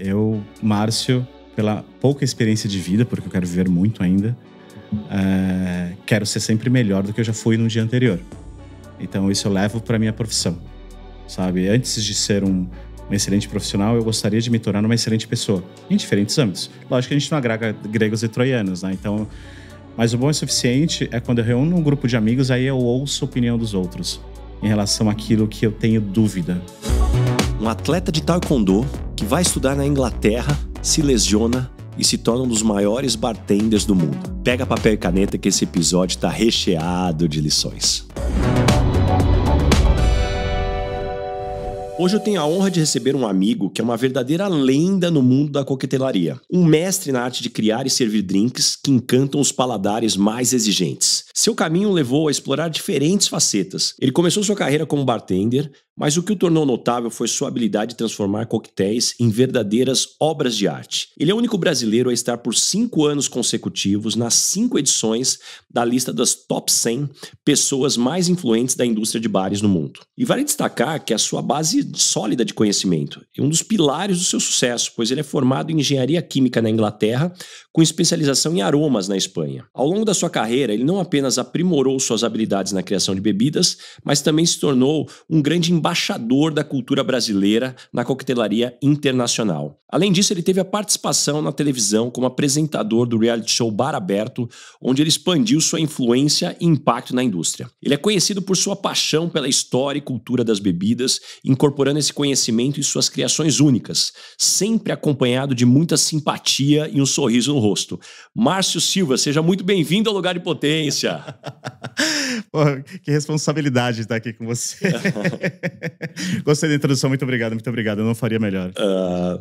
Eu, Márcio, pela pouca experiência de vida, porque eu quero viver muito ainda, uh, quero ser sempre melhor do que eu já fui no dia anterior. Então isso eu levo para minha profissão, sabe? Antes de ser um, um excelente profissional, eu gostaria de me tornar uma excelente pessoa, em diferentes âmbitos. Lógico que a gente não agrega gregos e troianos, né? Então, mas o bom é suficiente é quando eu reúno um grupo de amigos, aí eu ouço a opinião dos outros em relação àquilo que eu tenho dúvida. Um atleta de taekwondo que vai estudar na Inglaterra se lesiona e se torna um dos maiores bartenders do mundo. Pega papel e caneta que esse episódio está recheado de lições. Hoje eu tenho a honra de receber um amigo que é uma verdadeira lenda no mundo da coquetelaria. Um mestre na arte de criar e servir drinks que encantam os paladares mais exigentes. Seu caminho levou a explorar diferentes facetas. Ele começou sua carreira como bartender, mas o que o tornou notável foi sua habilidade de transformar coquetéis em verdadeiras obras de arte. Ele é o único brasileiro a estar por cinco anos consecutivos nas cinco edições da lista das top 100 pessoas mais influentes da indústria de bares no mundo. E vale destacar que a sua base sólida de conhecimento é um dos pilares do seu sucesso, pois ele é formado em engenharia química na Inglaterra, com especialização em aromas na Espanha. Ao longo da sua carreira, ele não apenas aprimorou suas habilidades na criação de bebidas, mas também se tornou um grande embaixador da cultura brasileira na coquetelaria internacional. Além disso, ele teve a participação na televisão como apresentador do reality show Bar Aberto, onde ele expandiu sua influência e impacto na indústria. Ele é conhecido por sua paixão pela história e cultura das bebidas, incorporando esse conhecimento em suas criações únicas, sempre acompanhado de muita simpatia e um sorriso no rosto rosto. Márcio Silva, seja muito bem-vindo ao Lugar de Potência. que responsabilidade estar aqui com você. Gostei da introdução, muito obrigado, muito obrigado. Eu não faria melhor. Uh,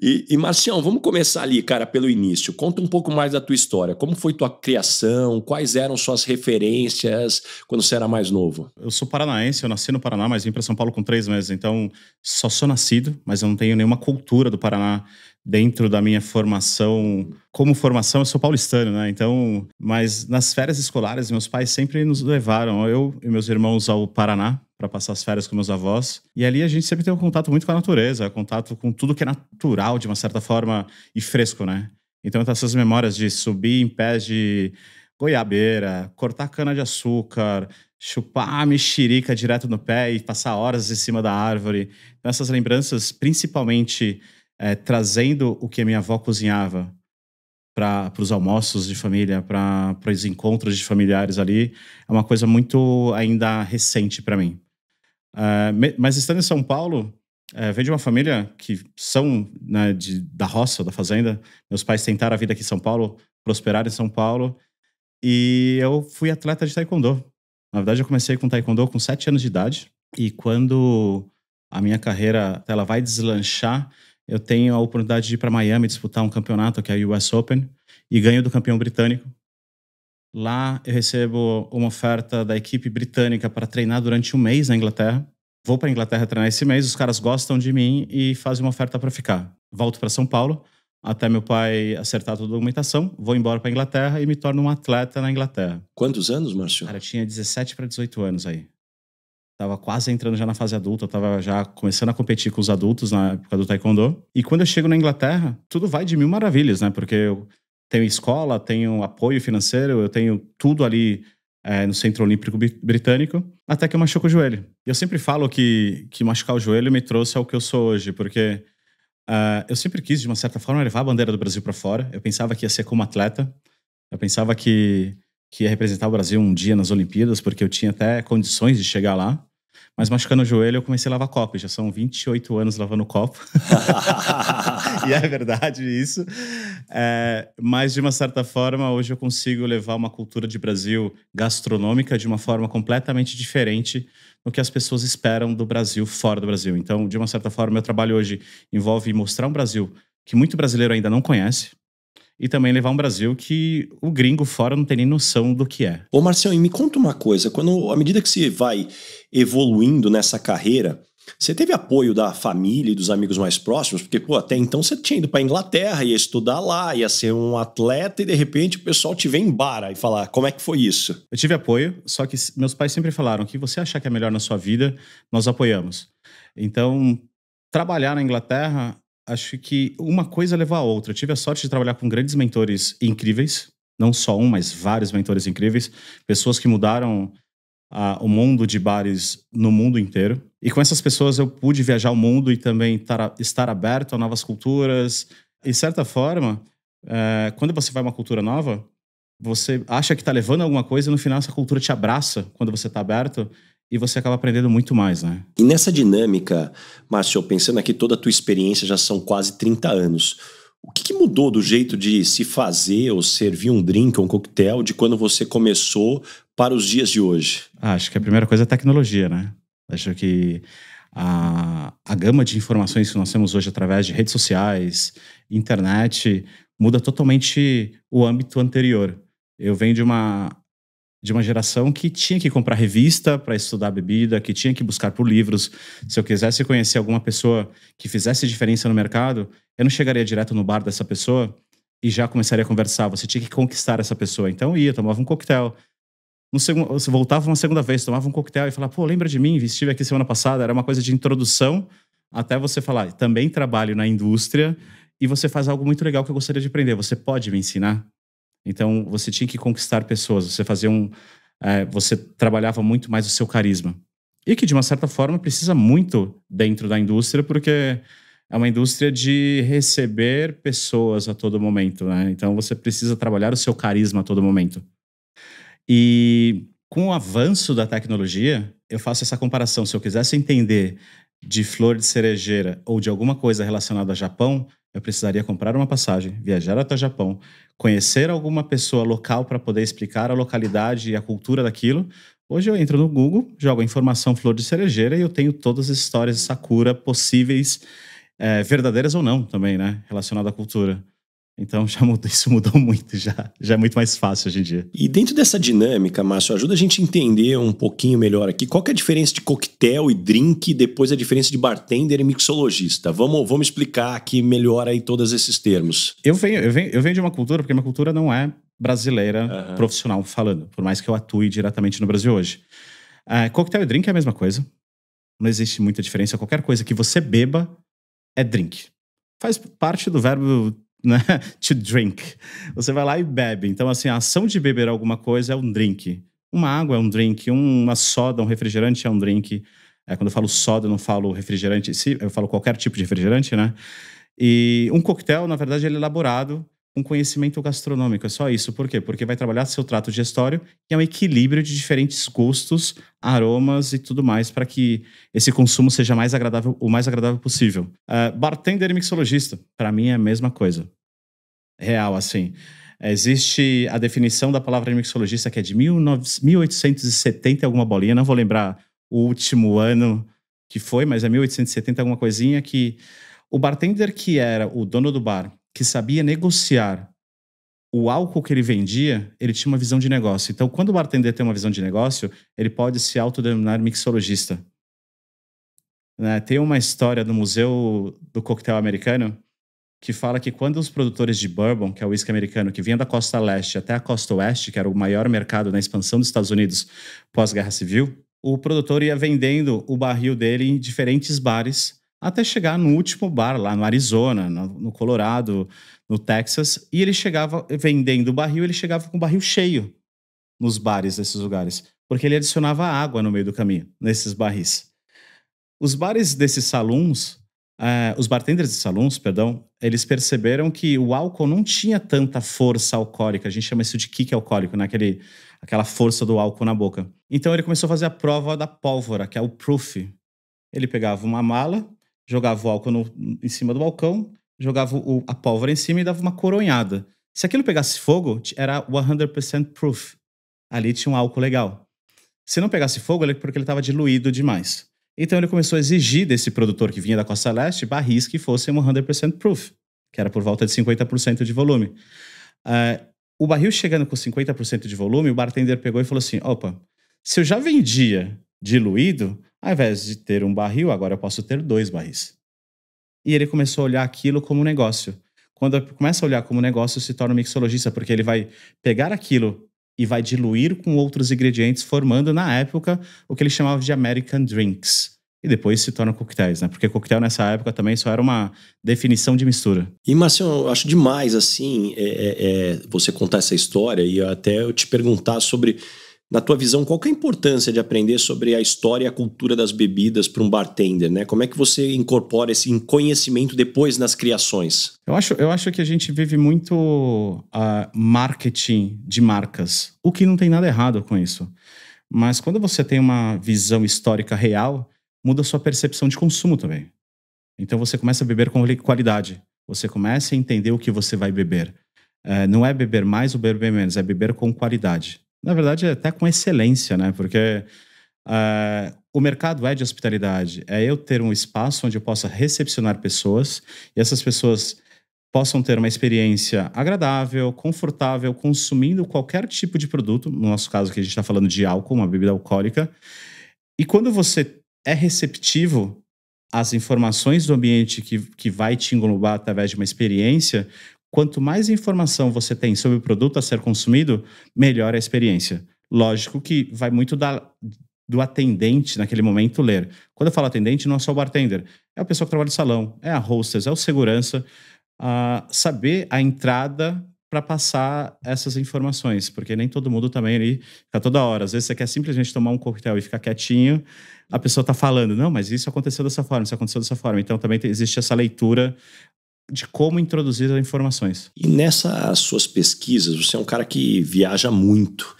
e, e, Marcião, vamos começar ali, cara, pelo início. Conta um pouco mais da tua história. Como foi tua criação? Quais eram suas referências quando você era mais novo? Eu sou paranaense, eu nasci no Paraná, mas vim para São Paulo com três meses. Então, só sou nascido, mas eu não tenho nenhuma cultura do Paraná dentro da minha formação, como formação, eu sou paulistano, né? Então, mas nas férias escolares, meus pais sempre nos levaram, eu e meus irmãos, ao Paraná para passar as férias com meus avós. E ali a gente sempre tem um contato muito com a natureza, contato com tudo que é natural, de uma certa forma, e fresco, né? Então, essas memórias de subir em pés de goiabeira, cortar cana-de-açúcar, chupar a mexerica direto no pé e passar horas em cima da árvore. Então, essas lembranças, principalmente é, trazendo o que a minha avó cozinhava para os almoços de família, para os encontros de familiares ali, é uma coisa muito ainda recente para mim. Eh, mas estando em São Paulo, é, de uma família que são né, de, da roça, da fazenda. Meus pais tentaram a vida aqui em São Paulo, prosperaram em São Paulo. E eu fui atleta de taekwondo. Na verdade, eu comecei com taekwondo com 7 anos de idade. E quando a minha carreira ela vai deslanchar, eu tenho a oportunidade de ir para Miami disputar um campeonato, que é a US Open, e ganho do campeão britânico. Lá eu recebo uma oferta da equipe britânica para treinar durante um mês na Inglaterra. Vou para a Inglaterra treinar esse mês, os caras gostam de mim e fazem uma oferta para ficar. Volto para São Paulo, até meu pai acertar toda a documentação, vou embora para a Inglaterra e me torno um atleta na Inglaterra. Quantos anos, Márcio? Cara, tinha 17 para 18 anos aí. Tava quase entrando já na fase adulta, tava já começando a competir com os adultos na época do taekwondo. E quando eu chego na Inglaterra, tudo vai de mil maravilhas, né? Porque eu tenho escola, tenho apoio financeiro, eu tenho tudo ali é, no Centro Olímpico Britânico, até que eu machuco o joelho. E eu sempre falo que, que machucar o joelho me trouxe ao que eu sou hoje, porque uh, eu sempre quis, de uma certa forma, levar a bandeira do Brasil para fora. Eu pensava que ia ser como atleta, eu pensava que que ia representar o Brasil um dia nas Olimpíadas, porque eu tinha até condições de chegar lá. Mas machucando o joelho, eu comecei a lavar copo. Já são 28 anos lavando copo. e é verdade isso. É, mas, de uma certa forma, hoje eu consigo levar uma cultura de Brasil gastronômica de uma forma completamente diferente do que as pessoas esperam do Brasil fora do Brasil. Então, de uma certa forma, meu trabalho hoje envolve mostrar um Brasil que muito brasileiro ainda não conhece, e também levar um Brasil que o gringo fora não tem nem noção do que é. Ô Marcelo, e me conta uma coisa, quando à medida que você vai evoluindo nessa carreira, você teve apoio da família e dos amigos mais próximos? Porque, pô, até então você tinha ido para Inglaterra, ia estudar lá, ia ser um atleta e de repente o pessoal te vem em bara e falar, como é que foi isso? Eu tive apoio, só que meus pais sempre falaram que você achar que é melhor na sua vida, nós apoiamos. Então, trabalhar na Inglaterra acho que uma coisa leva a outra. Eu tive a sorte de trabalhar com grandes mentores incríveis, não só um, mas vários mentores incríveis, pessoas que mudaram a, o mundo de bares no mundo inteiro. E com essas pessoas eu pude viajar o mundo e também tar, estar aberto a novas culturas. E, de certa forma, é, quando você vai a uma cultura nova, você acha que está levando alguma coisa e no final essa cultura te abraça quando você está aberto e você acaba aprendendo muito mais, né? E nessa dinâmica, Márcio, pensando aqui toda a tua experiência, já são quase 30 anos. O que, que mudou do jeito de se fazer ou servir um drink, um coquetel, de quando você começou para os dias de hoje? Ah, acho que a primeira coisa é a tecnologia, né? Acho que a, a gama de informações que nós temos hoje através de redes sociais, internet, muda totalmente o âmbito anterior. Eu venho de uma de uma geração que tinha que comprar revista para estudar bebida, que tinha que buscar por livros. Se eu quisesse conhecer alguma pessoa que fizesse diferença no mercado, eu não chegaria direto no bar dessa pessoa e já começaria a conversar. Você tinha que conquistar essa pessoa. Então ia, tomava um coquetel. No segundo, você voltava uma segunda vez, tomava um coquetel e falava: pô, lembra de mim? Estive aqui semana passada. Era uma coisa de introdução até você falar: também trabalho na indústria e você faz algo muito legal que eu gostaria de aprender. Você pode me ensinar? Então você tinha que conquistar pessoas, você fazia um. É, você trabalhava muito mais o seu carisma. E que, de uma certa forma, precisa muito dentro da indústria, porque é uma indústria de receber pessoas a todo momento, né? Então você precisa trabalhar o seu carisma a todo momento. E com o avanço da tecnologia, eu faço essa comparação. Se eu quisesse entender de flor de cerejeira ou de alguma coisa relacionada a Japão, eu precisaria comprar uma passagem, viajar até o Japão, conhecer alguma pessoa local para poder explicar a localidade e a cultura daquilo. Hoje eu entro no Google, jogo a informação flor de cerejeira e eu tenho todas as histórias de Sakura possíveis, é, verdadeiras ou não também, né? Relacionada à cultura. Então já mudou, isso mudou muito, já, já é muito mais fácil hoje em dia. E dentro dessa dinâmica, Márcio, ajuda a gente a entender um pouquinho melhor aqui qual é a diferença de coquetel e drink, e depois a diferença de bartender e mixologista. Vamos, vamos explicar aqui melhor aí todos esses termos. Eu venho, eu venho, eu venho de uma cultura, porque minha cultura não é brasileira uhum. profissional falando, por mais que eu atue diretamente no Brasil hoje. Uh, coquetel e drink é a mesma coisa. Não existe muita diferença. Qualquer coisa que você beba é drink. Faz parte do verbo né? to drink. Você vai lá e bebe. Então, assim, a ação de beber alguma coisa é um drink. Uma água é um drink, uma soda, um refrigerante é um drink. É, quando eu falo soda, eu não falo refrigerante, eu falo qualquer tipo de refrigerante, né? E um coquetel, na verdade, ele é elaborado um conhecimento gastronômico, é só isso. Por quê? Porque vai trabalhar seu trato digestório, que é um equilíbrio de diferentes gostos, aromas e tudo mais, para que esse consumo seja mais agradável, o mais agradável possível. Uh, bartender e mixologista, para mim é a mesma coisa. Real, assim. Existe a definição da palavra mixologista, que é de 1870 alguma bolinha, não vou lembrar o último ano que foi, mas é 1870 alguma coisinha, que o bartender que era o dono do bar que sabia negociar o álcool que ele vendia, ele tinha uma visão de negócio. Então, quando o bartender tem uma visão de negócio, ele pode se autodenominar mixologista. Né? Tem uma história do Museu do Coquetel Americano que fala que quando os produtores de bourbon, que é o uísque americano, que vinha da costa leste até a costa oeste, que era o maior mercado na expansão dos Estados Unidos pós-guerra civil, o produtor ia vendendo o barril dele em diferentes bares até chegar no último bar lá no Arizona, no, no Colorado, no Texas, e ele chegava vendendo o barril, ele chegava com o barril cheio nos bares desses lugares, porque ele adicionava água no meio do caminho, nesses barris. Os bares desses salões, eh, os bartenders de salões, perdão, eles perceberam que o álcool não tinha tanta força alcoólica, a gente chama isso de kick alcoólico, né? Aquele, aquela força do álcool na boca. Então ele começou a fazer a prova da pólvora, que é o proof. Ele pegava uma mala, jogava o álcool no, em cima do balcão, jogava o, a pólvora em cima e dava uma coronhada. Se aquilo pegasse fogo, era 100% proof. Ali tinha um álcool legal. Se não pegasse fogo, era porque ele estava diluído demais. Então ele começou a exigir desse produtor que vinha da Costa Leste barris que fossem 100% proof, que era por volta de 50% de volume. Uh, o barril chegando com 50% de volume, o bartender pegou e falou assim: opa, se eu já vendia diluído, ao invés de ter um barril, agora eu posso ter dois barris. E ele começou a olhar aquilo como um negócio. Quando começa a olhar como um negócio, se torna um mixologista, porque ele vai pegar aquilo e vai diluir com outros ingredientes, formando, na época, o que ele chamava de American Drinks. E depois se tornam coquetéis, né? Porque coquetel nessa época também só era uma definição de mistura. E, Márcio, eu acho demais, assim, é, é, é você contar essa história e até eu te perguntar sobre na tua visão, qual é a importância de aprender sobre a história e a cultura das bebidas para um bartender, né? Como é que você incorpora esse conhecimento depois nas criações? Eu acho, eu acho que a gente vive muito uh, marketing de marcas, o que não tem nada errado com isso. Mas quando você tem uma visão histórica real, muda a sua percepção de consumo também. Então você começa a beber com qualidade. Você começa a entender o que você vai beber. Uh, não é beber mais ou beber menos, é beber com qualidade na verdade, é até com excelência, né? Porque uh, o mercado é de hospitalidade, é eu ter um espaço onde eu possa recepcionar pessoas e essas pessoas possam ter uma experiência agradável, confortável, consumindo qualquer tipo de produto, no nosso caso que a gente está falando de álcool, uma bebida alcoólica. E quando você é receptivo às informações do ambiente que, que vai te englobar através de uma experiência, Quanto mais informação você tem sobre o produto a ser consumido, melhor a experiência. Lógico que vai muito da, do atendente naquele momento ler. Quando eu falo atendente, não é só o bartender, é a pessoa que trabalha no salão, é a hostess, é o segurança. a saber a entrada para passar essas informações, porque nem todo mundo também ali fica toda hora. Às vezes você quer simplesmente tomar um coquetel e ficar quietinho, a pessoa está falando, não, mas isso aconteceu dessa forma, isso aconteceu dessa forma. Então também existe essa leitura de como introduzir as informações. E nessas suas pesquisas, você é um cara que viaja muito.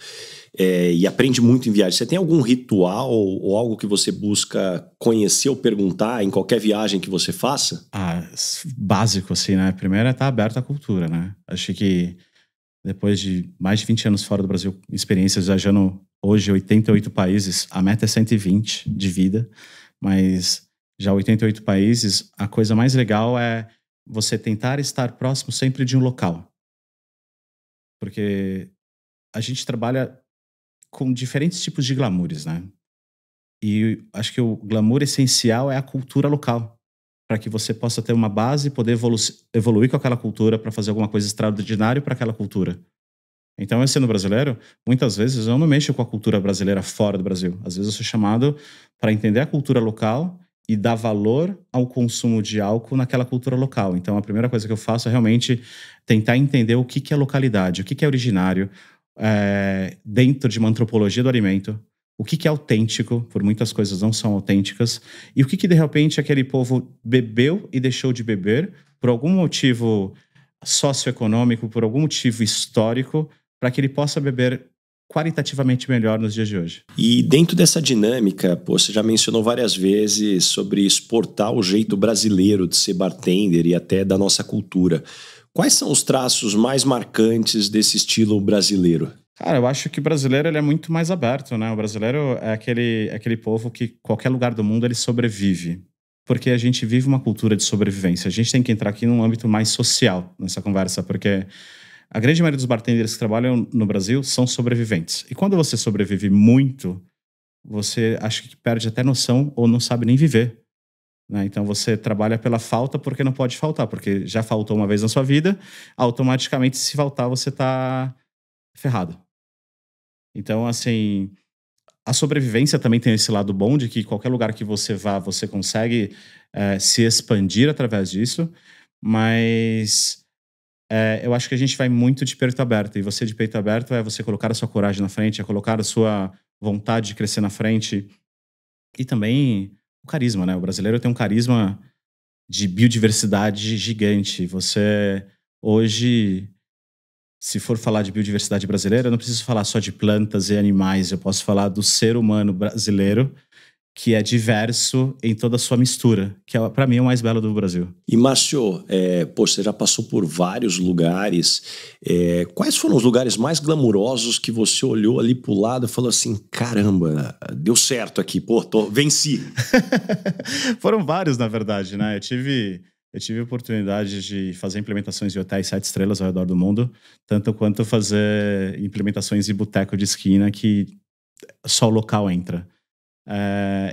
É, e aprende muito em viagem. Você tem algum ritual ou algo que você busca conhecer ou perguntar em qualquer viagem que você faça? Ah, básico, assim, né? Primeiro é estar tá aberto à cultura, né? Acho que depois de mais de 20 anos fora do Brasil, experiências viajando hoje 88 países, a meta é 120 de vida, mas já 88 países, a coisa mais legal é você tentar estar próximo sempre de um local. Porque a gente trabalha com diferentes tipos de glamours, né? E acho que o glamour essencial é a cultura local, para que você possa ter uma base e poder evolu evoluir com aquela cultura para fazer alguma coisa extraordinária para aquela cultura. Então, eu sendo brasileiro, muitas vezes eu não mexo com a cultura brasileira fora do Brasil. Às vezes eu sou chamado para entender a cultura local e dar valor ao consumo de álcool naquela cultura local. Então, a primeira coisa que eu faço é realmente tentar entender o que, que é localidade, o que, que é originário, é, dentro de uma antropologia do alimento, o que, que é autêntico, por muitas coisas não são autênticas, e o que, que de repente aquele povo bebeu e deixou de beber por algum motivo socioeconômico, por algum motivo histórico, para que ele possa beber qualitativamente melhor nos dias de hoje. E dentro dessa dinâmica, pô, você já mencionou várias vezes sobre exportar o jeito brasileiro de ser bartender e até da nossa cultura. Quais são os traços mais marcantes desse estilo brasileiro? Cara, eu acho que o brasileiro ele é muito mais aberto, né? O brasileiro é aquele, é aquele povo que qualquer lugar do mundo ele sobrevive. Porque a gente vive uma cultura de sobrevivência. A gente tem que entrar aqui num âmbito mais social nessa conversa, porque a grande maioria dos bartenders que trabalham no Brasil são sobreviventes. E quando você sobrevive muito, você acha que perde até noção ou não sabe nem viver. Né? Então você trabalha pela falta porque não pode faltar, porque já faltou uma vez na sua vida, automaticamente se faltar você está ferrado. Então assim, a sobrevivência também tem esse lado bom de que qualquer lugar que você vá você consegue é, se expandir através disso, mas é, eu acho que a gente vai muito de peito aberto. E você de peito aberto é você colocar a sua coragem na frente, é colocar a sua vontade de crescer na frente. E também o carisma, né? O brasileiro tem um carisma de biodiversidade gigante. Você hoje, se for falar de biodiversidade brasileira, eu não preciso falar só de plantas e animais, eu posso falar do ser humano brasileiro que é diverso em toda a sua mistura, que é, para mim é o mais belo do Brasil. E Márcio, é, pô, você já passou por vários lugares. É, quais foram os lugares mais glamurosos que você olhou ali pro lado e falou assim, caramba, deu certo aqui, pô, tô, venci. foram vários, na verdade, né? Eu tive eu tive oportunidade de fazer implementações de hotéis sete estrelas ao redor do mundo, tanto quanto fazer implementações de boteco de esquina que só o local entra. É,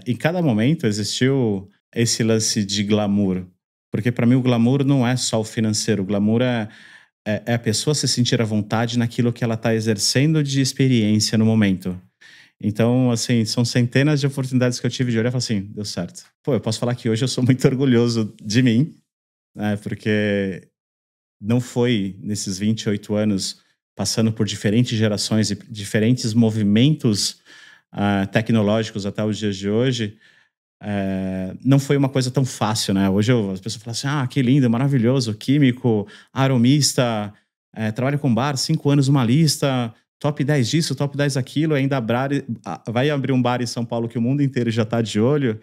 eh, em cada momento existiu esse lance de glamour. Porque para mim o glamour não é só o financeiro, o glamour é, é, é a pessoa se sentir à vontade naquilo que ela está exercendo de experiência no momento. Então, assim, são centenas de oportunidades que eu tive de olhar e falar assim, deu certo. Pô, eu posso falar que hoje eu sou muito orgulhoso de mim, né? Porque não foi nesses 28 anos passando por diferentes gerações e diferentes movimentos uh, tecnológicos até os dias de hoje, é, não foi uma coisa tão fácil, né? Hoje eu, as pessoas falam assim, ah, que lindo, maravilhoso, químico, aromista, é, trabalho com bar, cinco anos uma lista, top 10 disso, top 10 aquilo, ainda abrar, vai abrir um bar em São Paulo que o mundo inteiro já está de olho.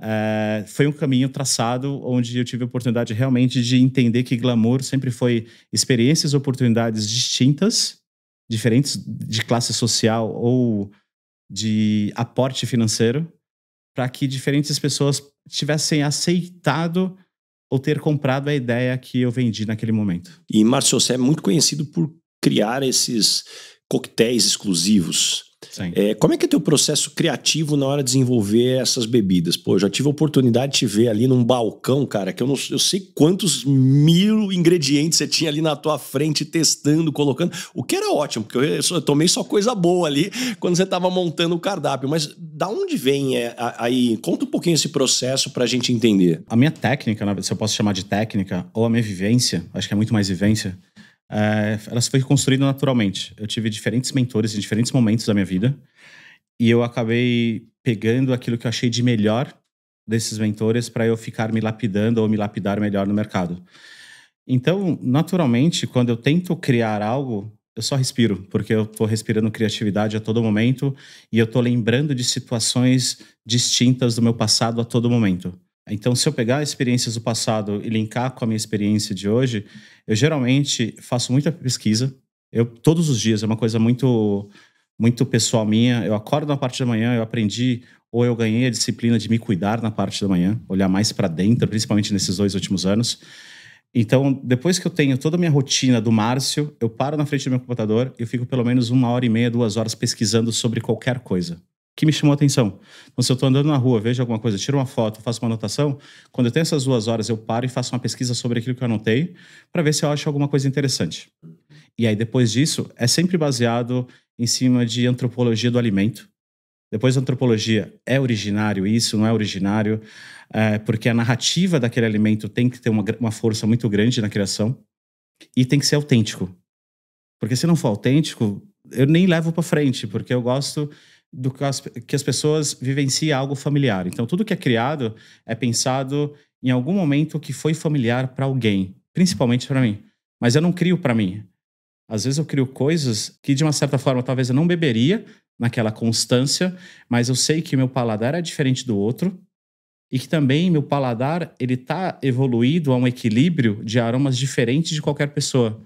É, foi um caminho traçado onde eu tive a oportunidade realmente de entender que glamour sempre foi experiências, oportunidades distintas, diferentes de classe social ou de aporte financeiro para que diferentes pessoas tivessem aceitado ou ter comprado a ideia que eu vendi naquele momento. E Márcio, você é muito conhecido por criar esses coquetéis exclusivos. É, como é que é teu processo criativo na hora de desenvolver essas bebidas? Pô, eu já tive a oportunidade de te ver ali num balcão, cara, que eu não eu sei quantos mil ingredientes você tinha ali na tua frente, testando, colocando. O que era ótimo, porque eu, eu tomei só coisa boa ali quando você tava montando o cardápio. Mas da onde vem é, aí? Conta um pouquinho esse processo pra gente entender. A minha técnica, se eu posso chamar de técnica, ou a minha vivência, acho que é muito mais vivência, é, ela foi construída naturalmente. Eu tive diferentes mentores em diferentes momentos da minha vida e eu acabei pegando aquilo que eu achei de melhor desses mentores para eu ficar me lapidando ou me lapidar melhor no mercado. Então, naturalmente, quando eu tento criar algo, eu só respiro, porque eu estou respirando criatividade a todo momento e eu estou lembrando de situações distintas do meu passado a todo momento. Então, se eu pegar experiências do passado e linkar com a minha experiência de hoje, eu geralmente faço muita pesquisa. Eu todos os dias é uma coisa muito muito pessoal minha. Eu acordo na parte da manhã, eu aprendi ou eu ganhei a disciplina de me cuidar na parte da manhã, olhar mais para dentro, principalmente nesses dois últimos anos. Então, depois que eu tenho toda a minha rotina do Márcio, eu paro na frente do meu computador e eu fico pelo menos uma hora e meia, duas horas pesquisando sobre qualquer coisa que me chamou a atenção. Então, se eu estou andando na rua, vejo alguma coisa, tiro uma foto, faço uma anotação, quando eu tenho essas duas horas, eu paro e faço uma pesquisa sobre aquilo que eu anotei, para ver se eu acho alguma coisa interessante. E aí, depois disso, é sempre baseado em cima de antropologia do alimento. Depois, antropologia é originário isso, não é originário, é, porque a narrativa daquele alimento tem que ter uma, uma força muito grande na criação e tem que ser autêntico. Porque se não for autêntico, eu nem levo para frente, porque eu gosto do que as, que as pessoas vivenciam algo familiar. Então, tudo que é criado é pensado em algum momento que foi familiar para alguém, principalmente para mim. Mas eu não crio para mim. Às vezes eu crio coisas que, de uma certa forma, talvez eu não beberia naquela constância, mas eu sei que meu paladar é diferente do outro e que também meu paladar ele está evoluído a um equilíbrio de aromas diferentes de qualquer pessoa.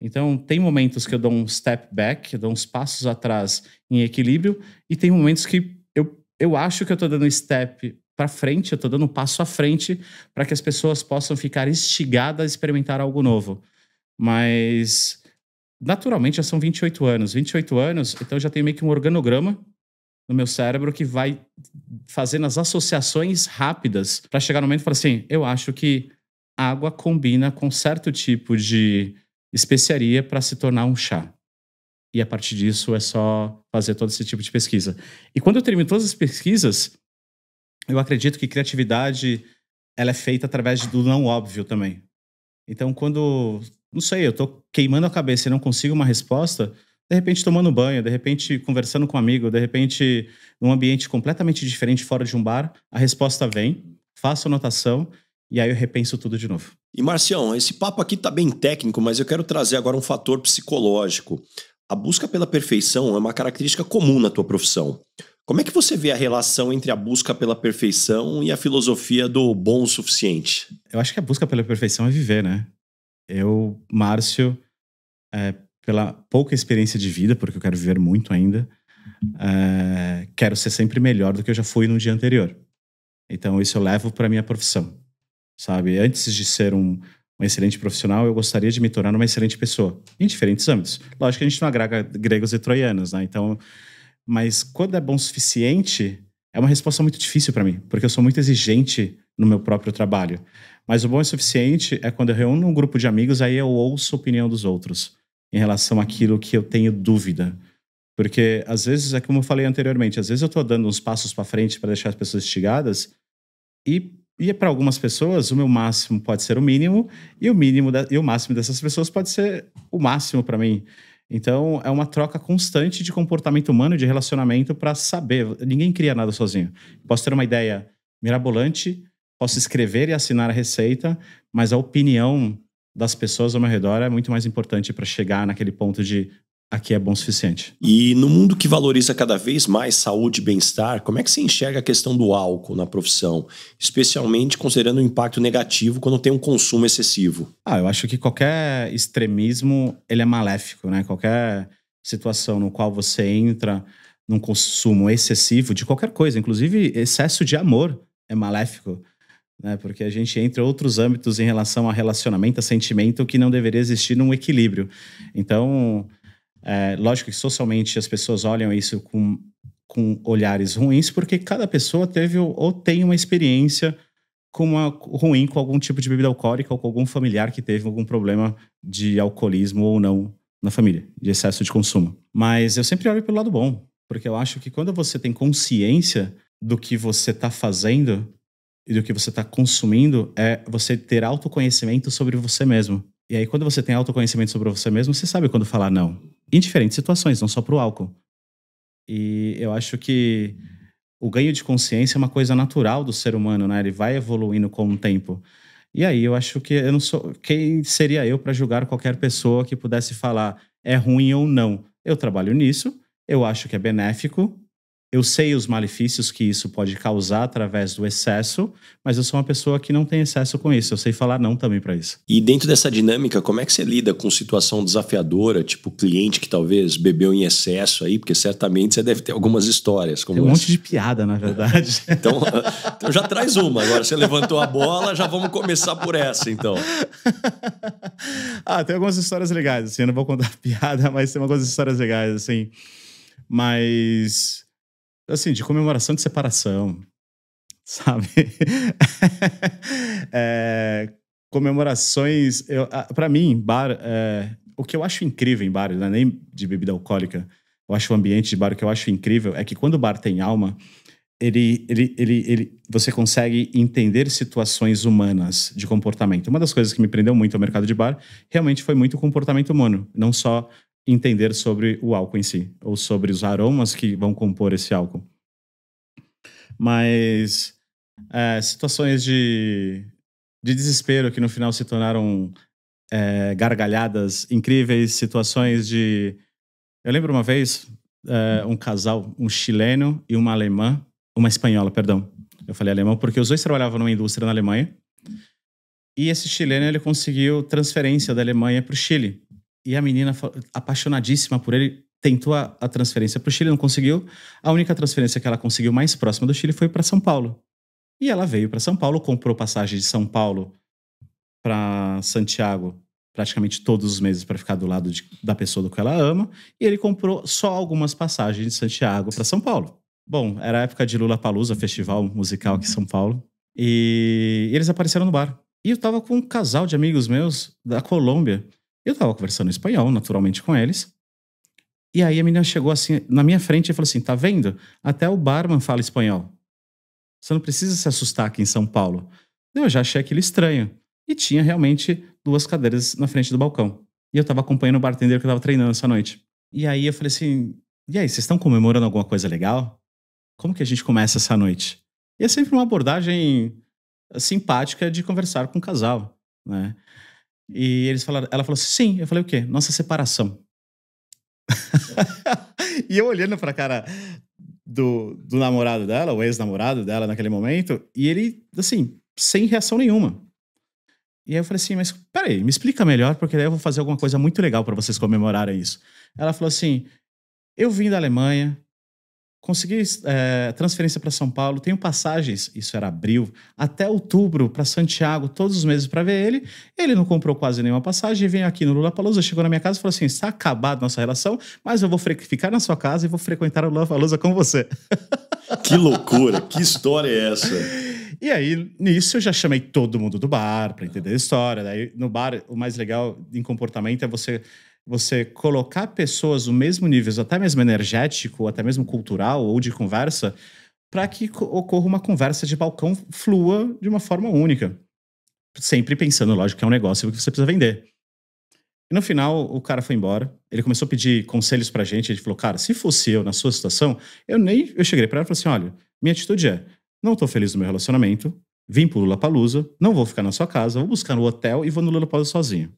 Então, tem momentos que eu dou um step back, eu dou uns passos atrás em equilíbrio, e tem momentos que eu, eu acho que eu estou dando step para frente, eu estou dando um passo à frente para que as pessoas possam ficar instigadas a experimentar algo novo. Mas, naturalmente, já são 28 anos. 28 anos, então já tem meio que um organograma no meu cérebro que vai fazendo as associações rápidas para chegar no momento e falar assim: eu acho que água combina com certo tipo de especiaria para se tornar um chá. E a partir disso é só fazer todo esse tipo de pesquisa. E quando eu termino todas as pesquisas, eu acredito que criatividade ela é feita através do não óbvio também. Então, quando, não sei, eu estou queimando a cabeça e não consigo uma resposta, de repente tomando banho, de repente conversando com um amigo, de repente num ambiente completamente diferente fora de um bar, a resposta vem, faço anotação e aí eu repenso tudo de novo. E Marcião, esse papo aqui tá bem técnico, mas eu quero trazer agora um fator psicológico. A busca pela perfeição é uma característica comum na tua profissão. Como é que você vê a relação entre a busca pela perfeição e a filosofia do bom o suficiente? Eu acho que a busca pela perfeição é viver, né? Eu, Márcio, é, pela pouca experiência de vida, porque eu quero viver muito ainda, é, quero ser sempre melhor do que eu já fui no dia anterior. Então, isso eu levo para minha profissão sabe? Antes de ser um, um excelente profissional, eu gostaria de me tornar uma excelente pessoa, em diferentes âmbitos. Lógico que a gente não agrega gregos e troianos, né? Então, mas quando é bom o suficiente, é uma resposta muito difícil para mim, porque eu sou muito exigente no meu próprio trabalho. Mas o bom e suficiente é quando eu reúno um grupo de amigos, aí eu ouço a opinião dos outros em relação àquilo que eu tenho dúvida. Porque às vezes, é como eu falei anteriormente, às vezes eu estou dando uns passos para frente para deixar as pessoas instigadas e e para algumas pessoas, o meu máximo pode ser o mínimo, e o mínimo da, e o máximo dessas pessoas pode ser o máximo para mim. Então, é uma troca constante de comportamento humano, de relacionamento, para saber. Ninguém cria nada sozinho. Posso ter uma ideia mirabolante, posso escrever e assinar a receita, mas a opinião das pessoas ao meu redor é muito mais importante para chegar naquele ponto de aqui é bom o suficiente. E no mundo que valoriza cada vez mais saúde e bem-estar, como é que você enxerga a questão do álcool na profissão, especialmente considerando o impacto negativo quando tem um consumo excessivo? Ah, eu acho que qualquer extremismo, ele é maléfico, né? Qualquer situação no qual você entra num consumo excessivo de qualquer coisa, inclusive excesso de amor é maléfico. Né? Porque a gente entra em outros âmbitos em relação a relacionamento, a sentimento que não deveria existir num equilíbrio. Então, é, lógico que socialmente as pessoas olham isso com, com olhares ruins, porque cada pessoa teve ou, ou tem uma experiência com uma, ruim com algum tipo de bebida alcoólica ou com algum familiar que teve algum problema de alcoolismo ou não na família, de excesso de consumo. Mas eu sempre olho pelo lado bom, porque eu acho que quando você tem consciência do que você está fazendo e do que você está consumindo, é você ter autoconhecimento sobre você mesmo. E aí, quando você tem autoconhecimento sobre você mesmo, você sabe quando falar não em diferentes situações, não só para o álcool. E eu acho que o ganho de consciência é uma coisa natural do ser humano, né? Ele vai evoluindo com o tempo. E aí eu acho que eu não sou quem seria eu para julgar qualquer pessoa que pudesse falar é ruim ou não. Eu trabalho nisso, eu acho que é benéfico eu sei os malefícios que isso pode causar através do excesso, mas eu sou uma pessoa que não tem excesso com isso. Eu sei falar não também para isso. E dentro dessa dinâmica, como é que você lida com situação desafiadora, tipo cliente que talvez bebeu em excesso aí? Porque certamente você deve ter algumas histórias. Como tem um essa. monte de piada, na verdade. então, então já traz uma. Agora você levantou a bola, já vamos começar por essa, então. ah, tem algumas histórias legais, assim. Eu não vou contar piada, mas tem algumas histórias legais, assim. Mas assim, de comemoração de separação, sabe? é, comemorações. Para mim, bar. É, o que eu acho incrível em bar, não é nem de bebida alcoólica, eu acho o ambiente de bar o que eu acho incrível é que quando o bar tem alma, ele, ele, ele, ele, você consegue entender situações humanas de comportamento. Uma das coisas que me prendeu muito ao mercado de bar realmente foi muito o comportamento humano, não só entender sobre o álcool em si, ou sobre os aromas que vão compor esse álcool. Mas é, situações de, de desespero que no final se tornaram é, gargalhadas incríveis, situações de. Eu lembro uma vez é, um casal, um chileno e uma alemã, uma espanhola, perdão. Eu falei alemão porque os dois trabalhavam numa indústria na Alemanha. E esse chileno ele conseguiu transferência da Alemanha para o Chile e a menina, apaixonadíssima por ele, tentou a, a transferência para o Chile, não conseguiu. A única transferência que ela conseguiu mais próxima do Chile foi para São Paulo. E ela veio para São Paulo, comprou passagem de São Paulo para Santiago praticamente todos os meses para ficar do lado de, da pessoa do que ela ama, e ele comprou só algumas passagens de Santiago para São Paulo. Bom, era a época de Lula Palusa, festival musical aqui em São Paulo, e eles apareceram no bar. E eu tava com um casal de amigos meus da Colômbia, eu tava conversando em espanhol, naturalmente, com eles. E aí a menina chegou assim na minha frente e falou assim: tá vendo? Até o barman fala espanhol. Você não precisa se assustar aqui em São Paulo. Eu já achei aquilo estranho. E tinha realmente duas cadeiras na frente do balcão. E eu tava acompanhando o bartender que eu tava treinando essa noite. E aí eu falei assim: e aí, vocês estão comemorando alguma coisa legal? Como que a gente começa essa noite? E é sempre uma abordagem simpática de conversar com o um casal, né? E eles falaram, ela falou assim, sim. Eu falei, o quê? Nossa separação. e eu olhando pra cara do, do namorado dela, o ex-namorado dela naquele momento, e ele, assim, sem reação nenhuma. E aí eu falei assim, mas peraí, me explica melhor, porque daí eu vou fazer alguma coisa muito legal para vocês comemorarem isso. Ela falou assim, eu vim da Alemanha, Consegui é, transferência para São Paulo, tenho passagens, isso era abril, até outubro para Santiago, todos os meses para ver ele. Ele não comprou quase nenhuma passagem, veio aqui no Lula Palusa, chegou na minha casa e falou assim: está acabada nossa relação, mas eu vou ficar na sua casa e vou frequentar o Lula Palusa com você. Que loucura, que história é essa? E aí, nisso, eu já chamei todo mundo do bar para entender a história. Daí, no bar, o mais legal em comportamento é você você colocar pessoas no mesmo nível, até mesmo energético, até mesmo cultural ou de conversa, para que ocorra uma conversa de balcão flua de uma forma única. Sempre pensando, lógico, que é um negócio que você precisa vender. E no final, o cara foi embora. Ele começou a pedir conselhos pra gente. Ele falou: Cara, se fosse eu na sua situação, eu nem. Eu cheguei pra ela e falei assim: Olha, minha atitude é: não tô feliz no meu relacionamento, vim pro Lula Palusa, não vou ficar na sua casa, vou buscar no hotel e vou no Lula Palusa sozinho.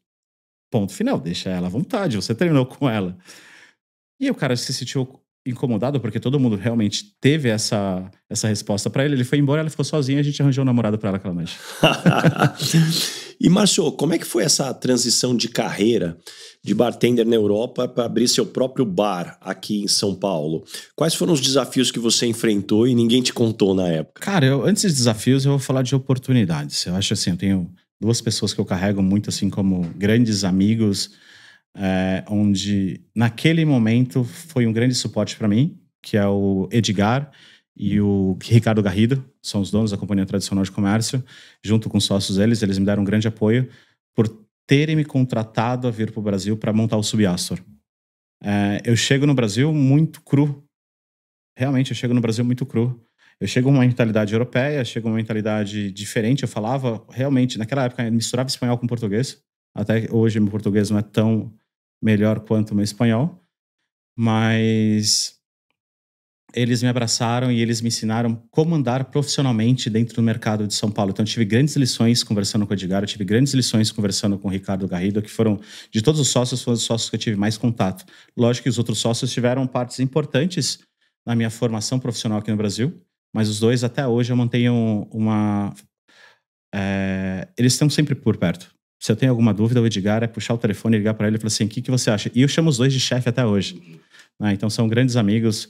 Ponto final, deixa ela à vontade, você terminou com ela. E o cara se sentiu incomodado porque todo mundo realmente teve essa, essa resposta para ele. Ele foi embora, ela ficou sozinha, a gente arranjou um namorado para ela aquela noite. e Márcio, como é que foi essa transição de carreira de bartender na Europa para abrir seu próprio bar aqui em São Paulo? Quais foram os desafios que você enfrentou e ninguém te contou na época? Cara, eu, antes de desafios eu vou falar de oportunidades. Eu acho assim, eu tenho duas pessoas que eu carrego muito assim como grandes amigos, é, onde naquele momento foi um grande suporte para mim, que é o Edgar e o Ricardo Garrido, são os donos da Companhia Tradicional de Comércio, junto com sócios eles, eles me deram um grande apoio por terem me contratado a vir para o Brasil para montar o Subastor. É, eh, eu chego no Brasil muito cru, realmente eu chego no Brasil muito cru, eu chego a uma mentalidade europeia, chego a uma mentalidade diferente. Eu falava realmente, naquela época, eu misturava espanhol com português. Até hoje, meu português não é tão melhor quanto meu espanhol. Mas eles me abraçaram e eles me ensinaram como andar profissionalmente dentro do mercado de São Paulo. Então, eu tive grandes lições conversando com o Edgar, eu tive grandes lições conversando com o Ricardo Garrido, que foram, de todos os sócios, foram os sócios que eu tive mais contato. Lógico que os outros sócios tiveram partes importantes na minha formação profissional aqui no Brasil, mas os dois até hoje eu mantenho uma. É, eles estão sempre por perto. Se eu tenho alguma dúvida, o Edgar é puxar o telefone, ligar para ele e falar assim: o que, que você acha? E eu chamo os dois de chefe até hoje. Né? Então são grandes amigos.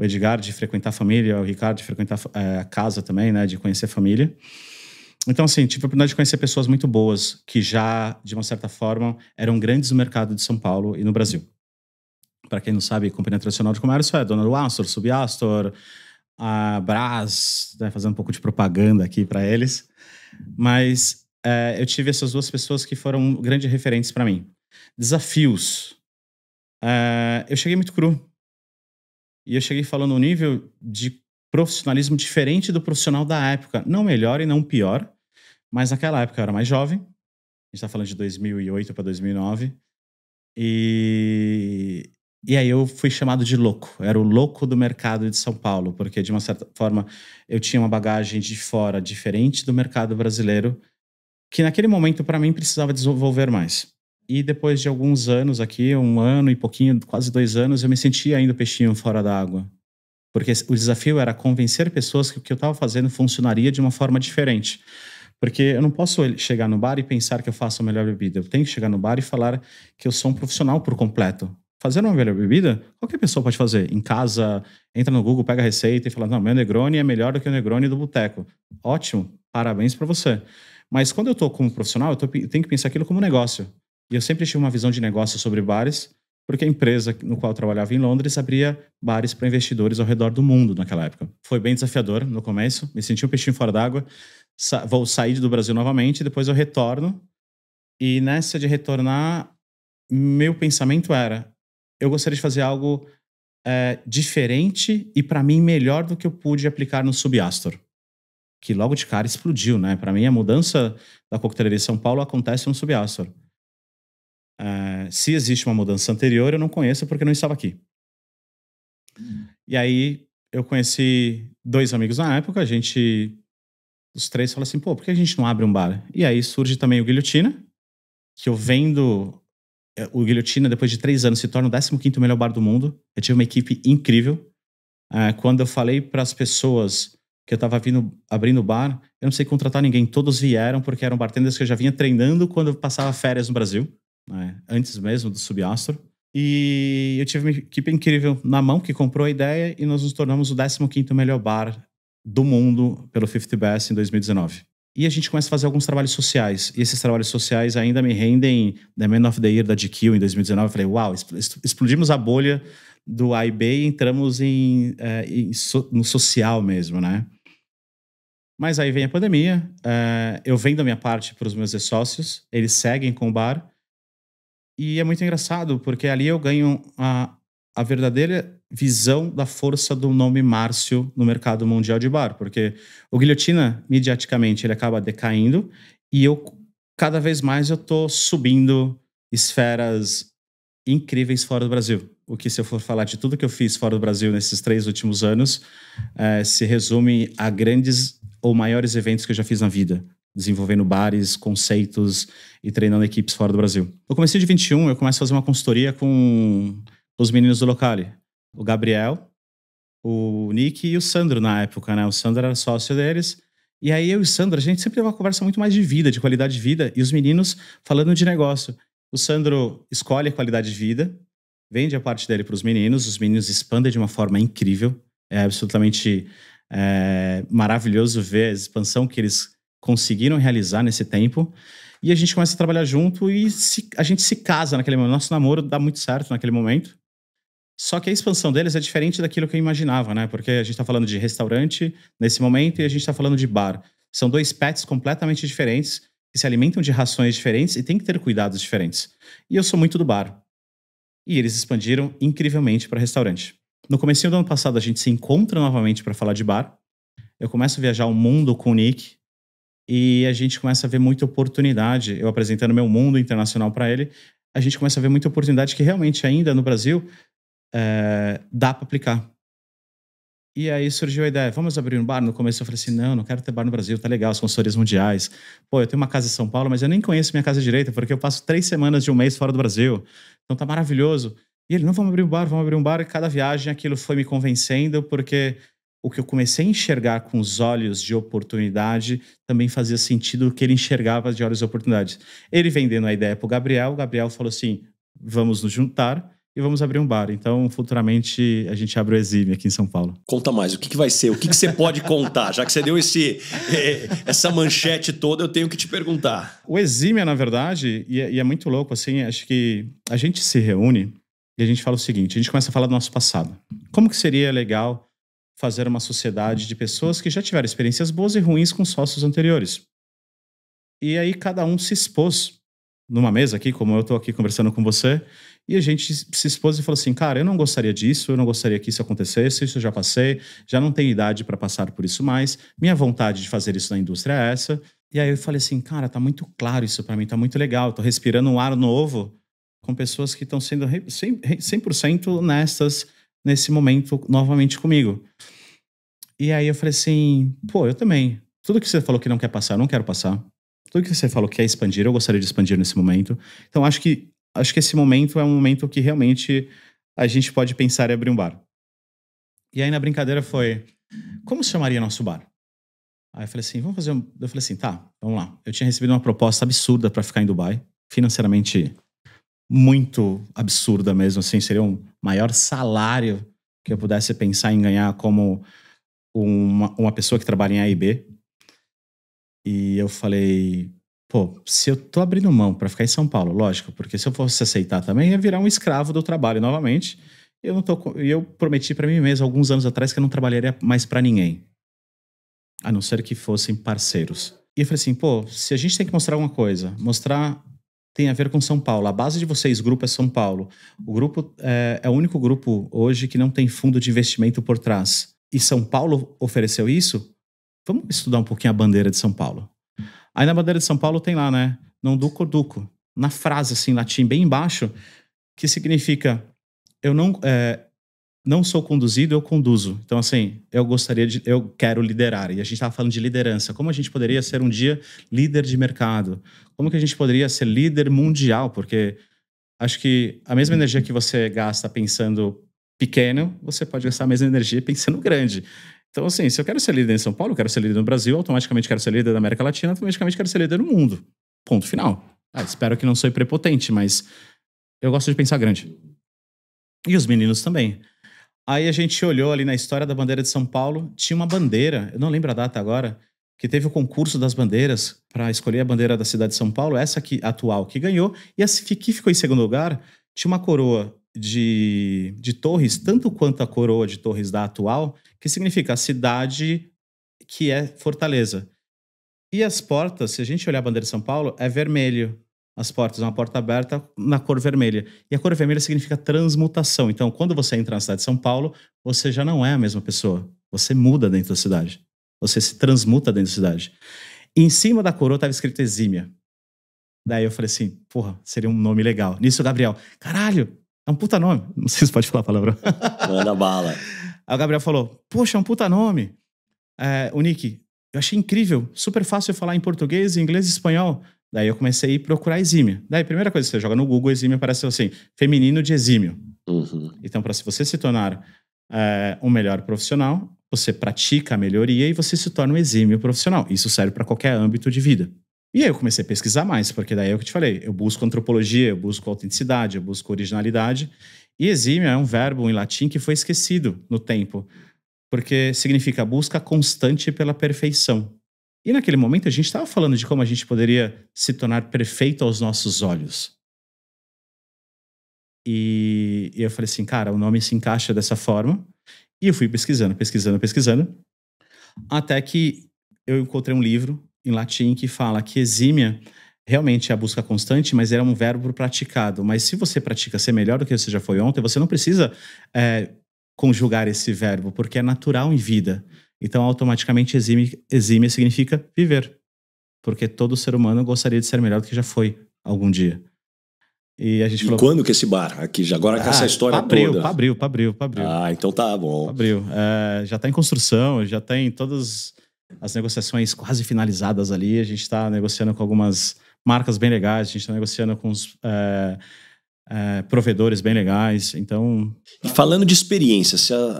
O Edgar de frequentar a família, o Ricardo de frequentar é, a casa também, né? De conhecer a família. Então, assim, tive a oportunidade de conhecer pessoas muito boas que já, de uma certa forma, eram grandes no mercado de São Paulo e no Brasil. Para quem não sabe, a Companhia Tradicional de Comércio é dona do Astor, Subastor, a Brás, né, fazendo um pouco de propaganda aqui para eles, mas é, eu tive essas duas pessoas que foram grandes referentes para mim. Desafios. É, eu cheguei muito cru. E eu cheguei falando um nível de profissionalismo diferente do profissional da época. Não melhor e não pior, mas naquela época eu era mais jovem. A gente está falando de 2008 para 2009. E e aí eu fui chamado de louco. Eu era o louco do mercado de São Paulo, porque de uma certa forma eu tinha uma bagagem de fora diferente do mercado brasileiro, que naquele momento para mim precisava desenvolver mais. E depois de alguns anos aqui, um ano e pouquinho, quase dois anos, eu me sentia ainda peixinho fora da água. Porque o desafio era convencer pessoas que o que eu estava fazendo funcionaria de uma forma diferente. Porque eu não posso chegar no bar e pensar que eu faço a melhor bebida. Eu tenho que chegar no bar e falar que eu sou um profissional por completo. Fazer uma melhor bebida, qualquer pessoa pode fazer. Em casa, entra no Google, pega a receita e fala: não, meu Negroni é melhor do que o Negroni do boteco. Ótimo, parabéns para você. Mas quando eu estou como profissional, eu, tô, eu, tenho que pensar aquilo como negócio. E eu sempre tive uma visão de negócio sobre bares, porque a empresa no qual eu trabalhava em Londres abria bares para investidores ao redor do mundo naquela época. Foi bem desafiador no começo, me senti um peixinho fora d'água. Sa vou sair do Brasil novamente, depois eu retorno. E nessa de retornar, meu pensamento era: eu gostaria de fazer algo é, diferente e para mim melhor do que eu pude aplicar no Subastor, que logo de cara explodiu, né? Para mim a mudança da coquetelaria São Paulo acontece no Subastor. É, se existe uma mudança anterior, eu não conheço porque não estava aqui. Hum. E aí eu conheci dois amigos na época, a gente os três falam assim, pô, por que a gente não abre um bar? E aí surge também o Guilhotina, que eu vendo é, o Guilhotina, depois de três anos, se torna o 15º melhor bar do mundo. Eu tive uma equipe incrível. Uh, quando eu falei para as pessoas que eu estava vindo abrindo bar, eu não sei contratar ninguém. Todos vieram porque eram bartenders que eu já vinha treinando quando eu passava férias no Brasil, né? antes mesmo do Subastro. E eu tive uma equipe incrível na mão que comprou a ideia e nós nos tornamos o 15º melhor bar do mundo pelo 50 Best em 2019. E a gente começa a fazer alguns trabalhos sociais. E esses trabalhos sociais ainda me rendem The Man of the Year da GQ em 2019. Eu falei, uau, explodimos a bolha do A e B e entramos em, é, em no social mesmo, né? Mas aí vem a pandemia, é, eu vendo a minha parte para os meus sócios, eles seguem com o bar. E é muito engraçado, porque ali eu ganho a, a verdadeira visão da força do nome Márcio no mercado mundial de bar, porque o Guilhotina, mediaticamente, ele acaba decaindo e eu, cada vez mais, eu tô subindo esferas incríveis fora do Brasil. O que, se eu for falar de tudo que eu fiz fora do Brasil nesses três últimos anos, é, se resume a grandes ou maiores eventos que eu já fiz na vida, desenvolvendo bares, conceitos e treinando equipes fora do Brasil. Eu comecei de 21, eu começo a fazer uma consultoria com os meninos do Locale o Gabriel, o Nick e o Sandro na época, né? O Sandro era sócio deles. E aí eu e o Sandro, a gente sempre teve uma conversa muito mais de vida, de qualidade de vida, e os meninos falando de negócio. O Sandro escolhe a qualidade de vida, vende a parte dele para os meninos, os meninos expandem de uma forma incrível. É absolutamente é, maravilhoso ver a expansão que eles conseguiram realizar nesse tempo. E a gente começa a trabalhar junto e se, a gente se casa naquele momento. Nosso namoro dá muito certo naquele momento. Só que a expansão deles é diferente daquilo que eu imaginava, né? Porque a gente está falando de restaurante nesse momento e a gente está falando de bar. São dois pets completamente diferentes, que se alimentam de rações diferentes e tem que ter cuidados diferentes. E eu sou muito do bar. E eles expandiram incrivelmente para restaurante. No começo do ano passado, a gente se encontra novamente para falar de bar. Eu começo a viajar o mundo com o Nick e a gente começa a ver muita oportunidade. Eu apresentando meu mundo internacional para ele, a gente começa a ver muita oportunidade que realmente ainda no Brasil é, dá para aplicar. E aí surgiu a ideia, vamos abrir um bar? No começo eu falei assim, não, não quero ter bar no Brasil, tá legal, as consultorias mundiais. Pô, eu tenho uma casa em São Paulo, mas eu nem conheço minha casa direita, porque eu passo três semanas de um mês fora do Brasil. Então tá maravilhoso. E ele, não, vamos abrir um bar, vamos abrir um bar. E cada viagem aquilo foi me convencendo, porque o que eu comecei a enxergar com os olhos de oportunidade também fazia sentido o que ele enxergava de olhos de oportunidade. Ele vendendo a ideia pro Gabriel, o Gabriel falou assim, vamos nos juntar e vamos abrir um bar. Então, futuramente, a gente abre o Exime aqui em São Paulo. Conta mais, o que, que vai ser? O que, que você pode contar? Já que você deu esse, eh, essa manchete toda, eu tenho que te perguntar. O Exime, na verdade, e é, e é muito louco, assim, acho que a gente se reúne e a gente fala o seguinte, a gente começa a falar do nosso passado. Como que seria legal fazer uma sociedade de pessoas que já tiveram experiências boas e ruins com sócios anteriores? E aí cada um se expôs numa mesa aqui, como eu estou aqui conversando com você, e a gente se expôs e falou assim: cara, eu não gostaria disso, eu não gostaria que isso acontecesse, isso eu já passei, já não tenho idade para passar por isso mais, minha vontade de fazer isso na indústria é essa. E aí eu falei assim: cara, tá muito claro isso para mim, tá muito legal, tô respirando um ar novo com pessoas que estão sendo 100% honestas nesse momento novamente comigo. E aí eu falei assim: pô, eu também. Tudo que você falou que não quer passar, eu não quero passar. Tudo que você falou que quer expandir, eu gostaria de expandir nesse momento. Então acho que acho que esse momento é um momento que realmente a gente pode pensar em abrir um bar. E aí na brincadeira foi, como se chamaria nosso bar? Aí eu falei assim, vamos fazer um... Eu falei assim, tá, vamos lá. Eu tinha recebido uma proposta absurda para ficar em Dubai, financeiramente muito absurda mesmo, assim, seria um maior salário que eu pudesse pensar em ganhar como uma, uma pessoa que trabalha em A e B. E eu falei, Pô, se eu tô abrindo mão para ficar em São Paulo, lógico, porque se eu fosse aceitar também, ia virar um escravo do trabalho novamente. Eu não tô, eu prometi para mim mesmo alguns anos atrás que eu não trabalharia mais para ninguém, a não ser que fossem parceiros. E eu falei assim, pô, se a gente tem que mostrar alguma coisa, mostrar tem a ver com São Paulo. A base de vocês, grupo, é São Paulo. O grupo é, é o único grupo hoje que não tem fundo de investimento por trás. E São Paulo ofereceu isso. Vamos estudar um pouquinho a bandeira de São Paulo. Aí na bandeira de São Paulo tem lá, né? Não duco duco. Na frase, assim, latim, bem embaixo, que significa eu não, é, não sou conduzido, eu conduzo. Então, assim, eu gostaria de. Eu quero liderar. E a gente estava falando de liderança. Como a gente poderia ser um dia líder de mercado? Como que a gente poderia ser líder mundial? Porque acho que a mesma energia que você gasta pensando pequeno, você pode gastar a mesma energia pensando grande. Então, assim, se eu quero ser líder em São Paulo, quero ser líder no Brasil, automaticamente quero ser líder da América Latina, automaticamente quero ser líder no mundo. Ponto final. Ah, espero que não sou prepotente, mas eu gosto de pensar grande. E os meninos também. Aí a gente olhou ali na história da bandeira de São Paulo, tinha uma bandeira, eu não lembro a data agora, que teve o concurso das bandeiras para escolher a bandeira da cidade de São Paulo, essa aqui atual que ganhou, e a que ficou em segundo lugar tinha uma coroa de, de Torres, tanto quanto a coroa de Torres da atual, que significa a cidade que é Fortaleza. E as portas, se a gente olhar a bandeira de São Paulo, é vermelho. As portas, uma porta aberta na cor vermelha. E a cor vermelha significa transmutação. Então, quando você entra na cidade de São Paulo, você já não é a mesma pessoa. Você muda dentro da cidade. Você se transmuta dentro da cidade. E em cima da coroa estava escrito exímia. Daí eu falei assim, porra, seria um nome legal. Nisso, Gabriel, caralho, é um puta nome. Não sei se pode falar a palavra. Manda bala. Aí o Gabriel falou: Poxa, é um puta nome. É, o Nick, eu achei incrível, super fácil falar em português, inglês e espanhol. Daí eu comecei a procurar exímio. Daí, primeira coisa, você joga no Google, exímio aparece assim, feminino de exímio. Uhum. Então, para se você se tornar é, um melhor profissional, você pratica a melhoria e você se torna um exímio profissional. Isso serve para qualquer âmbito de vida. E aí eu comecei a pesquisar mais, porque daí é o que eu te falei, eu busco antropologia, eu busco autenticidade, eu busco originalidade. E exímio é um verbo em latim que foi esquecido no tempo, porque significa busca constante pela perfeição. E naquele momento a gente estava falando de como a gente poderia se tornar perfeito aos nossos olhos. E eu falei assim, cara, o nome se encaixa dessa forma. E eu fui pesquisando, pesquisando, pesquisando, até que eu encontrei um livro em latim que fala que exímia realmente é a busca constante, mas era é um verbo praticado. Mas se você pratica ser melhor do que você já foi ontem, você não precisa é, conjugar esse verbo, porque é natural em vida. Então, automaticamente, exime, exime significa viver, porque todo ser humano gostaria de ser melhor do que já foi algum dia. E a gente e falou. Quando que esse bar? Aqui, já agora ah, com essa ah, história abriu toda. abriu abriu abriu. Ah, então tá bom. abriu É, já tá em construção, já tem tá todas as negociações quase finalizadas ali. A gente está negociando com algumas marcas bem legais, a gente está negociando com os é, é, provedores bem legais. Então. E falando de experiência,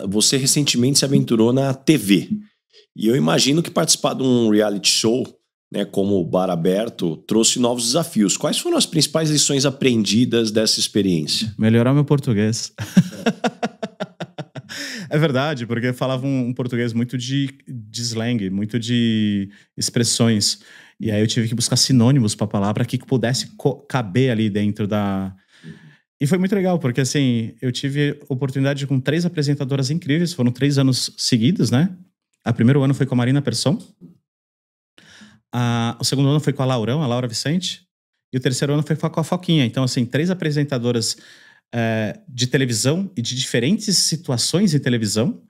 você recentemente se aventurou na TV. E eu imagino que participar de um reality show, né, como o Bar Aberto, trouxe novos desafios. Quais foram as principais lições aprendidas dessa experiência? Melhorar meu português. é verdade, porque falavam um português muito de, de slang, muito de expressões. E aí eu tive que buscar sinônimos para a palavra que pudesse caber ali dentro da. E foi muito legal, porque assim, eu tive oportunidade com três apresentadoras incríveis, foram três anos seguidos, né? O primeiro ano foi com a Marina Persson. A, o segundo ano foi com a Laurão, a Laura Vicente. E o terceiro ano foi com a Foquinha. Então, assim, três apresentadoras eh, de televisão e de diferentes situações em televisão,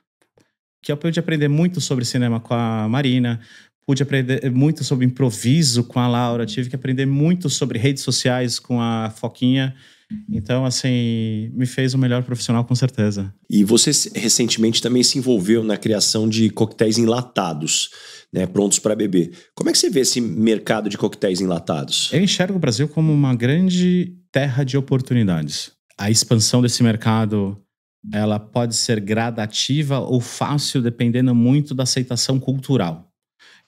que eu pude aprender muito sobre cinema com a Marina, pude aprender muito sobre improviso com a Laura, tive que aprender muito sobre redes sociais com a Foquinha. Uhum. Então, assim, me fez o melhor profissional com certeza. E você recentemente também se envolveu na criação de coquetéis enlatados, né, prontos para beber. Como é que você vê esse mercado de coquetéis enlatados? Eu enxergo o Brasil como uma grande terra de oportunidades a expansão desse mercado ela pode ser gradativa ou fácil, dependendo muito da aceitação cultural.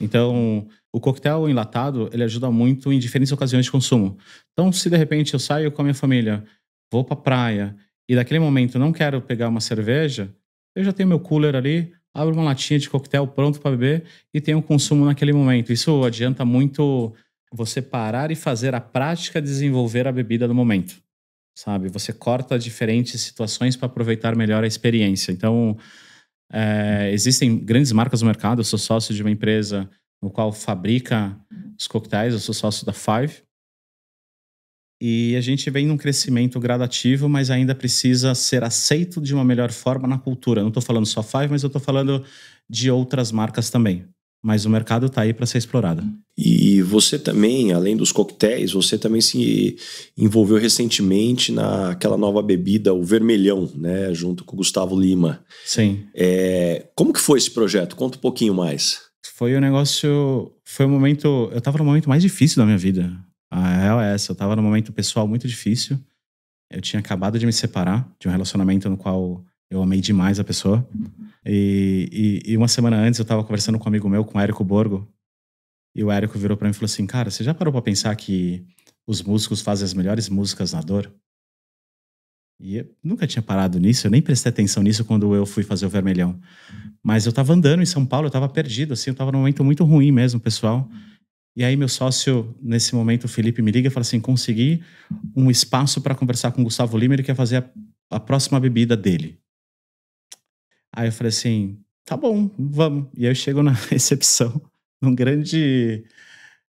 Então, o coquetel enlatado, ele ajuda muito em diferentes ocasiões de consumo. Então, se de repente eu saio com a minha família, vou para praia e daquele momento não quero pegar uma cerveja, eu já tenho meu cooler ali, abro uma latinha de coquetel pronto para beber e tenho consumo naquele momento. Isso adianta muito você parar e fazer a prática desenvolver a bebida no momento sabe? Você corta diferentes situações para aproveitar melhor a experiência. Então, é, existem grandes marcas no mercado. Eu sou sócio de uma empresa no qual fabrica os coquetéis. Eu sou sócio da Five. E a gente vem num crescimento gradativo, mas ainda precisa ser aceito de uma melhor forma na cultura. Não estou falando só Five, mas eu estou falando de outras marcas também mas o mercado está aí para ser explorado. E você também, além dos coquetéis, você também se envolveu recentemente naquela nova bebida, o Vermelhão, né, junto com o Gustavo Lima. Sim. É, como que foi esse projeto? Conta um pouquinho mais. Foi o um negócio, foi o um momento, eu estava no momento mais difícil da minha vida. A real é essa, eu estava num momento pessoal muito difícil. Eu tinha acabado de me separar de um relacionamento no qual eu amei demais a pessoa. E, e, e uma semana antes eu estava conversando com um amigo meu, com o Érico Borgo, e o Érico virou para mim e falou assim: Cara, você já parou para pensar que os músicos fazem as melhores músicas na dor? E eu nunca tinha parado nisso, eu nem prestei atenção nisso quando eu fui fazer o Vermelhão. Mas eu estava andando em São Paulo, eu estava perdido, assim, eu estava num momento muito ruim mesmo, pessoal. E aí meu sócio, nesse momento, o Felipe, me liga e fala assim, consegui um espaço para conversar com o Gustavo Lima, ele quer fazer a, a próxima bebida dele. Aí eu falei assim: tá bom, vamos. E aí eu chego na recepção, num grande,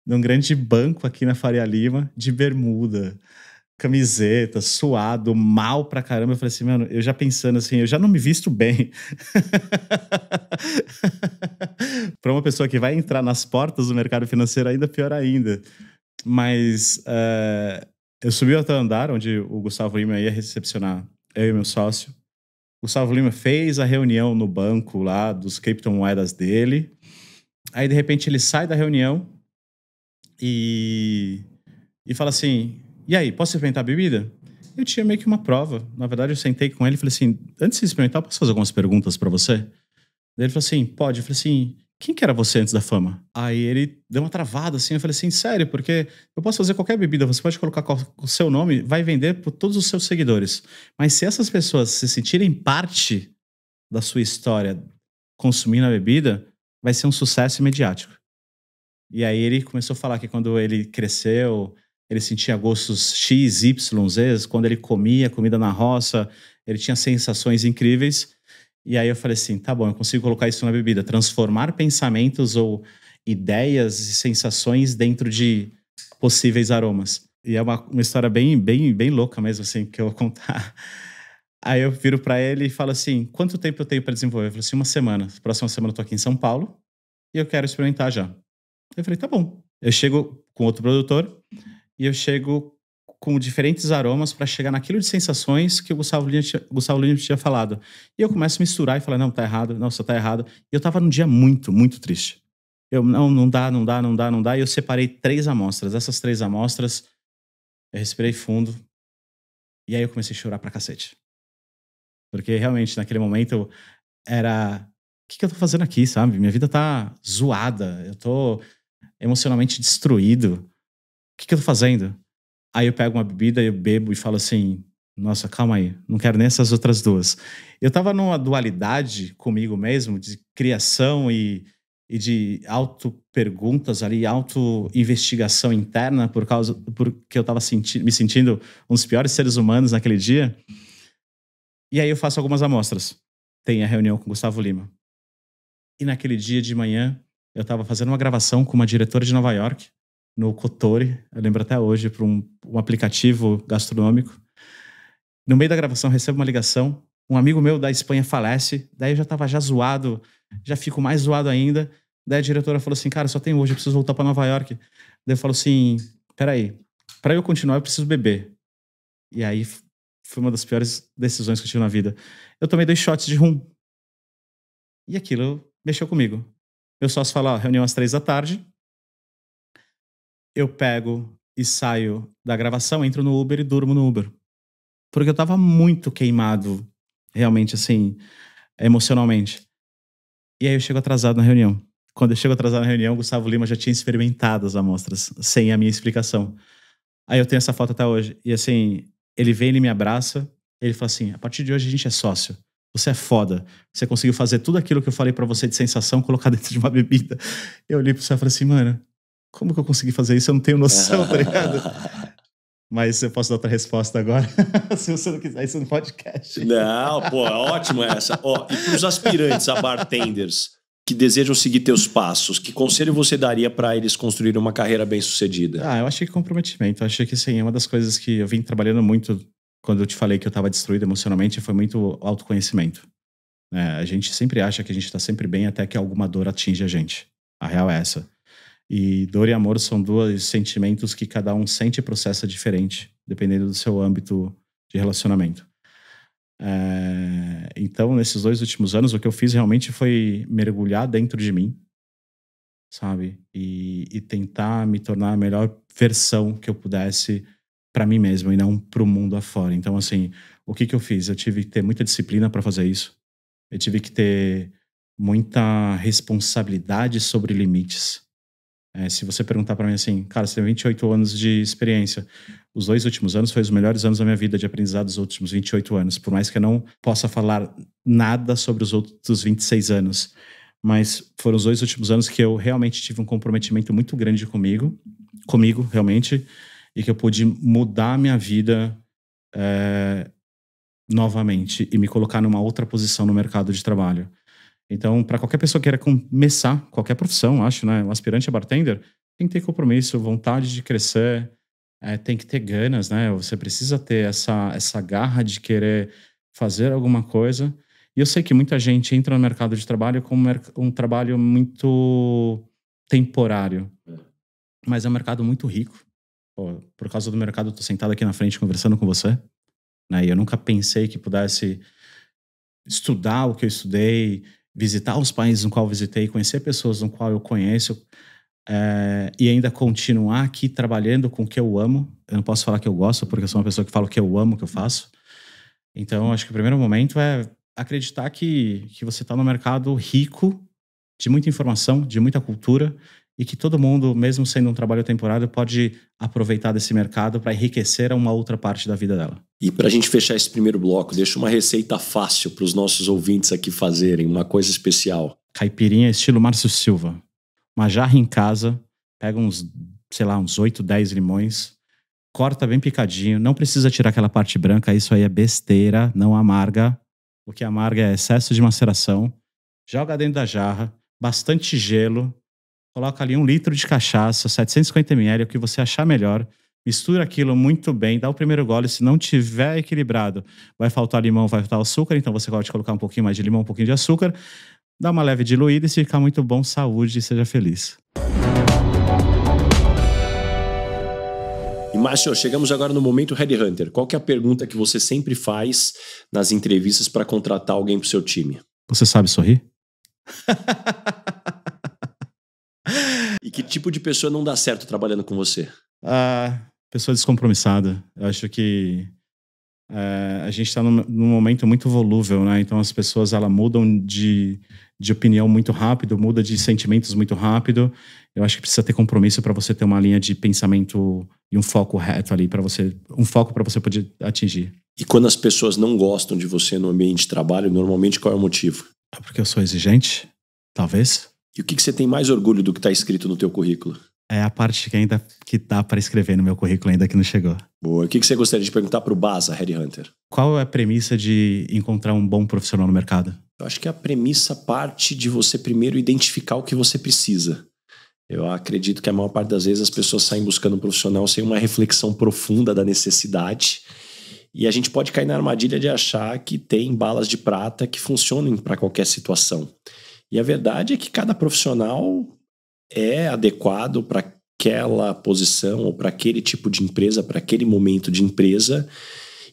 num grande banco aqui na Faria Lima, de bermuda, camiseta, suado, mal pra caramba. Eu falei assim, mano, eu já pensando assim, eu já não me visto bem. pra uma pessoa que vai entrar nas portas do mercado financeiro, ainda pior ainda. Mas uh, eu subi ao o andar, onde o Gustavo Lima ia recepcionar eu e meu sócio. Gustavo Lima fez a reunião no banco lá dos criptomoedas dele. Aí, de repente, ele sai da reunião e, e fala assim: E aí, posso experimentar a bebida? Eu tinha meio que uma prova. Na verdade, eu sentei com ele e falei assim: Antes de experimentar, posso fazer algumas perguntas para você? ele falou assim: Pode. Eu falei assim: quem que era você antes da fama? Aí ele deu uma travada assim, eu falei assim, sério, porque eu posso fazer qualquer bebida, você pode colocar o seu nome, vai vender por todos os seus seguidores. Mas se essas pessoas se sentirem parte da sua história consumindo a bebida, vai ser um sucesso imediático. E aí ele começou a falar que quando ele cresceu, ele sentia gostos X, Y, Z, quando ele comia comida na roça, ele tinha sensações incríveis e aí eu falei assim, tá bom, eu consigo colocar isso na bebida, transformar pensamentos ou ideias e sensações dentro de possíveis aromas. E é uma, uma história bem, bem, bem louca mesmo, assim, que eu vou contar. Aí eu viro para ele e falo assim: quanto tempo eu tenho para desenvolver? Eu falei assim: uma semana. Próxima semana eu tô aqui em São Paulo e eu quero experimentar já. Eu falei: tá bom. Eu chego com outro produtor e eu chego com diferentes aromas para chegar naquilo de sensações que o Gustavo Lima, tinha, Gustavo Lima tinha falado. E eu começo a misturar e falar, não, tá errado, nossa, tá errado. E eu tava num dia muito, muito triste. Eu, não, não dá, não dá, não dá, não dá. E eu separei três amostras. Essas três amostras, eu respirei fundo. E aí eu comecei a chorar pra cacete. Porque realmente, naquele momento, era... O que, que eu tô fazendo aqui, sabe? Minha vida tá zoada. Eu tô emocionalmente destruído. O que, que eu tô fazendo? Aí eu pego uma bebida, eu bebo e falo assim: nossa, calma aí, não quero nem essas outras duas. Eu estava numa dualidade comigo mesmo, de criação e, e de auto-perguntas ali, auto-investigação interna, por causa porque eu estava senti me sentindo um dos piores seres humanos naquele dia. E aí eu faço algumas amostras. Tem a reunião com o Gustavo Lima. E naquele dia de manhã, eu estava fazendo uma gravação com uma diretora de Nova York no Cotori, eu lembro até hoje, para um, um aplicativo gastronômico. No meio da gravação, recebo uma ligação. Um amigo meu da Espanha falece. Daí eu já estava já zoado, já fico mais zoado ainda. Daí a diretora falou assim: Cara, só tem hoje, eu preciso voltar para Nova York. Daí eu falo assim: Peraí, para eu continuar, eu preciso beber. E aí foi uma das piores decisões que eu tive na vida. Eu tomei dois shots de rum. E aquilo mexeu comigo. Meu sócio falou: reunião às três da tarde, eu pego e saio da gravação, entro no Uber e durmo no Uber. Porque eu tava muito queimado, realmente, assim, emocionalmente. E aí eu chego atrasado na reunião. Quando eu chego atrasado na reunião, o Gustavo Lima já tinha experimentado as amostras, sem a minha explicação. Aí eu tenho essa foto até hoje. E assim, ele vem, ele me abraça, ele fala assim: a partir de hoje a gente é sócio. Você é foda. Você conseguiu fazer tudo aquilo que eu falei para você de sensação, colocar dentro de uma bebida. Eu olhei pro céu e falei assim, mano, como que eu consegui fazer isso? Eu não tenho noção, tá ligado? Mas eu posso dar outra resposta agora, se você não quiser isso é no podcast. Não, pô, é ótimo essa. Ó, e para os aspirantes a bartenders que desejam seguir teus passos, que conselho você daria para eles construírem uma carreira bem sucedida? Ah, eu achei que comprometimento. Eu achei que assim, é uma das coisas que eu vim trabalhando muito quando eu te falei que eu estava destruído emocionalmente, foi muito autoconhecimento. É, a gente sempre acha que a gente está sempre bem até que alguma dor atinge a gente. A real é essa. E dor e amor são dois sentimentos que cada um sente e processa diferente, dependendo do seu âmbito de relacionamento. É, então, nesses dois últimos anos, o que eu fiz realmente foi mergulhar dentro de mim, sabe? E, e tentar me tornar a melhor versão que eu pudesse para mim mesmo e não para o mundo afora. Então, assim, o que, que eu fiz? Eu tive que ter muita disciplina para fazer isso. Eu tive que ter muita responsabilidade sobre limites. É, se você perguntar para mim assim, cara, você tem 28 anos de experiência, os dois últimos anos foram os melhores anos da minha vida de aprendizado dos últimos 28 anos, por mais que eu não possa falar nada sobre os outros 26 anos, mas foram os dois últimos anos que eu realmente tive um comprometimento muito grande comigo, comigo realmente, e que eu pude mudar a minha vida é, novamente e me colocar numa outra posição no mercado de trabalho. Então, para qualquer pessoa que queira começar, qualquer profissão, acho, né? Um aspirante a bartender tem que ter compromisso, vontade de crescer, é, tem que ter ganas, né? Você precisa ter essa, essa garra de querer fazer alguma coisa. E eu sei que muita gente entra no mercado de trabalho com um trabalho muito temporário, mas é um mercado muito rico. Pô, por causa do mercado, eu tô sentado aqui na frente conversando com você, né? E eu nunca pensei que pudesse estudar o que eu estudei, visitar os países no qual visitei, conhecer pessoas no qual eu conheço é, e ainda continuar aqui trabalhando com o que eu amo. Eu não posso falar que eu gosto, porque eu sou uma pessoa que fala o que eu amo, o que eu faço. Então, acho que o primeiro momento é acreditar que, que você está no mercado rico de muita informação, de muita cultura, e que todo mundo, mesmo sendo um trabalho temporário, pode aproveitar desse mercado para enriquecer uma outra parte da vida dela. E para a gente fechar esse primeiro bloco, deixa uma receita fácil para os nossos ouvintes aqui fazerem, uma coisa especial. Caipirinha estilo Márcio Silva. Uma jarra em casa, pega uns, sei lá, uns 8, 10 limões, corta bem picadinho, não precisa tirar aquela parte branca, isso aí é besteira, não amarga. O que amarga é excesso de maceração. Joga dentro da jarra, bastante gelo, coloca ali um litro de cachaça, 750 ml, é o que você achar melhor. Mistura aquilo muito bem, dá o primeiro gole. Se não tiver equilibrado, vai faltar limão, vai faltar açúcar. Então você pode colocar um pouquinho mais de limão, um pouquinho de açúcar. Dá uma leve diluída e se ficar muito bom, saúde e seja feliz. E Márcio, chegamos agora no momento Headhunter. Qual que é a pergunta que você sempre faz nas entrevistas para contratar alguém para o seu time? Você sabe sorrir? E que tipo de pessoa não dá certo trabalhando com você? Ah, pessoa descompromissada. Eu acho que é, a gente está num, num, momento muito volúvel, né? Então as pessoas ela mudam de, de opinião muito rápido, muda de sentimentos muito rápido. Eu acho que precisa ter compromisso para você ter uma linha de pensamento e um foco reto ali para você, um foco para você poder atingir. E quando as pessoas não gostam de você no ambiente de trabalho, normalmente qual é o motivo? É porque eu sou exigente, talvez. E o que, que você tem mais orgulho do que está escrito no teu currículo? É a parte que ainda que dá tá para escrever no meu currículo ainda que não chegou. Boa. O que, que você gostaria de perguntar para o Baza, Harry Hunter? Qual é a premissa de encontrar um bom profissional no mercado? Eu acho que a premissa parte de você primeiro identificar o que você precisa. Eu acredito que a maior parte das vezes as pessoas saem buscando um profissional sem uma reflexão profunda da necessidade. E a gente pode cair na armadilha de achar que tem balas de prata que funcionem para qualquer situação. E a verdade é que cada profissional é adequado para aquela posição ou para aquele tipo de empresa, para aquele momento de empresa.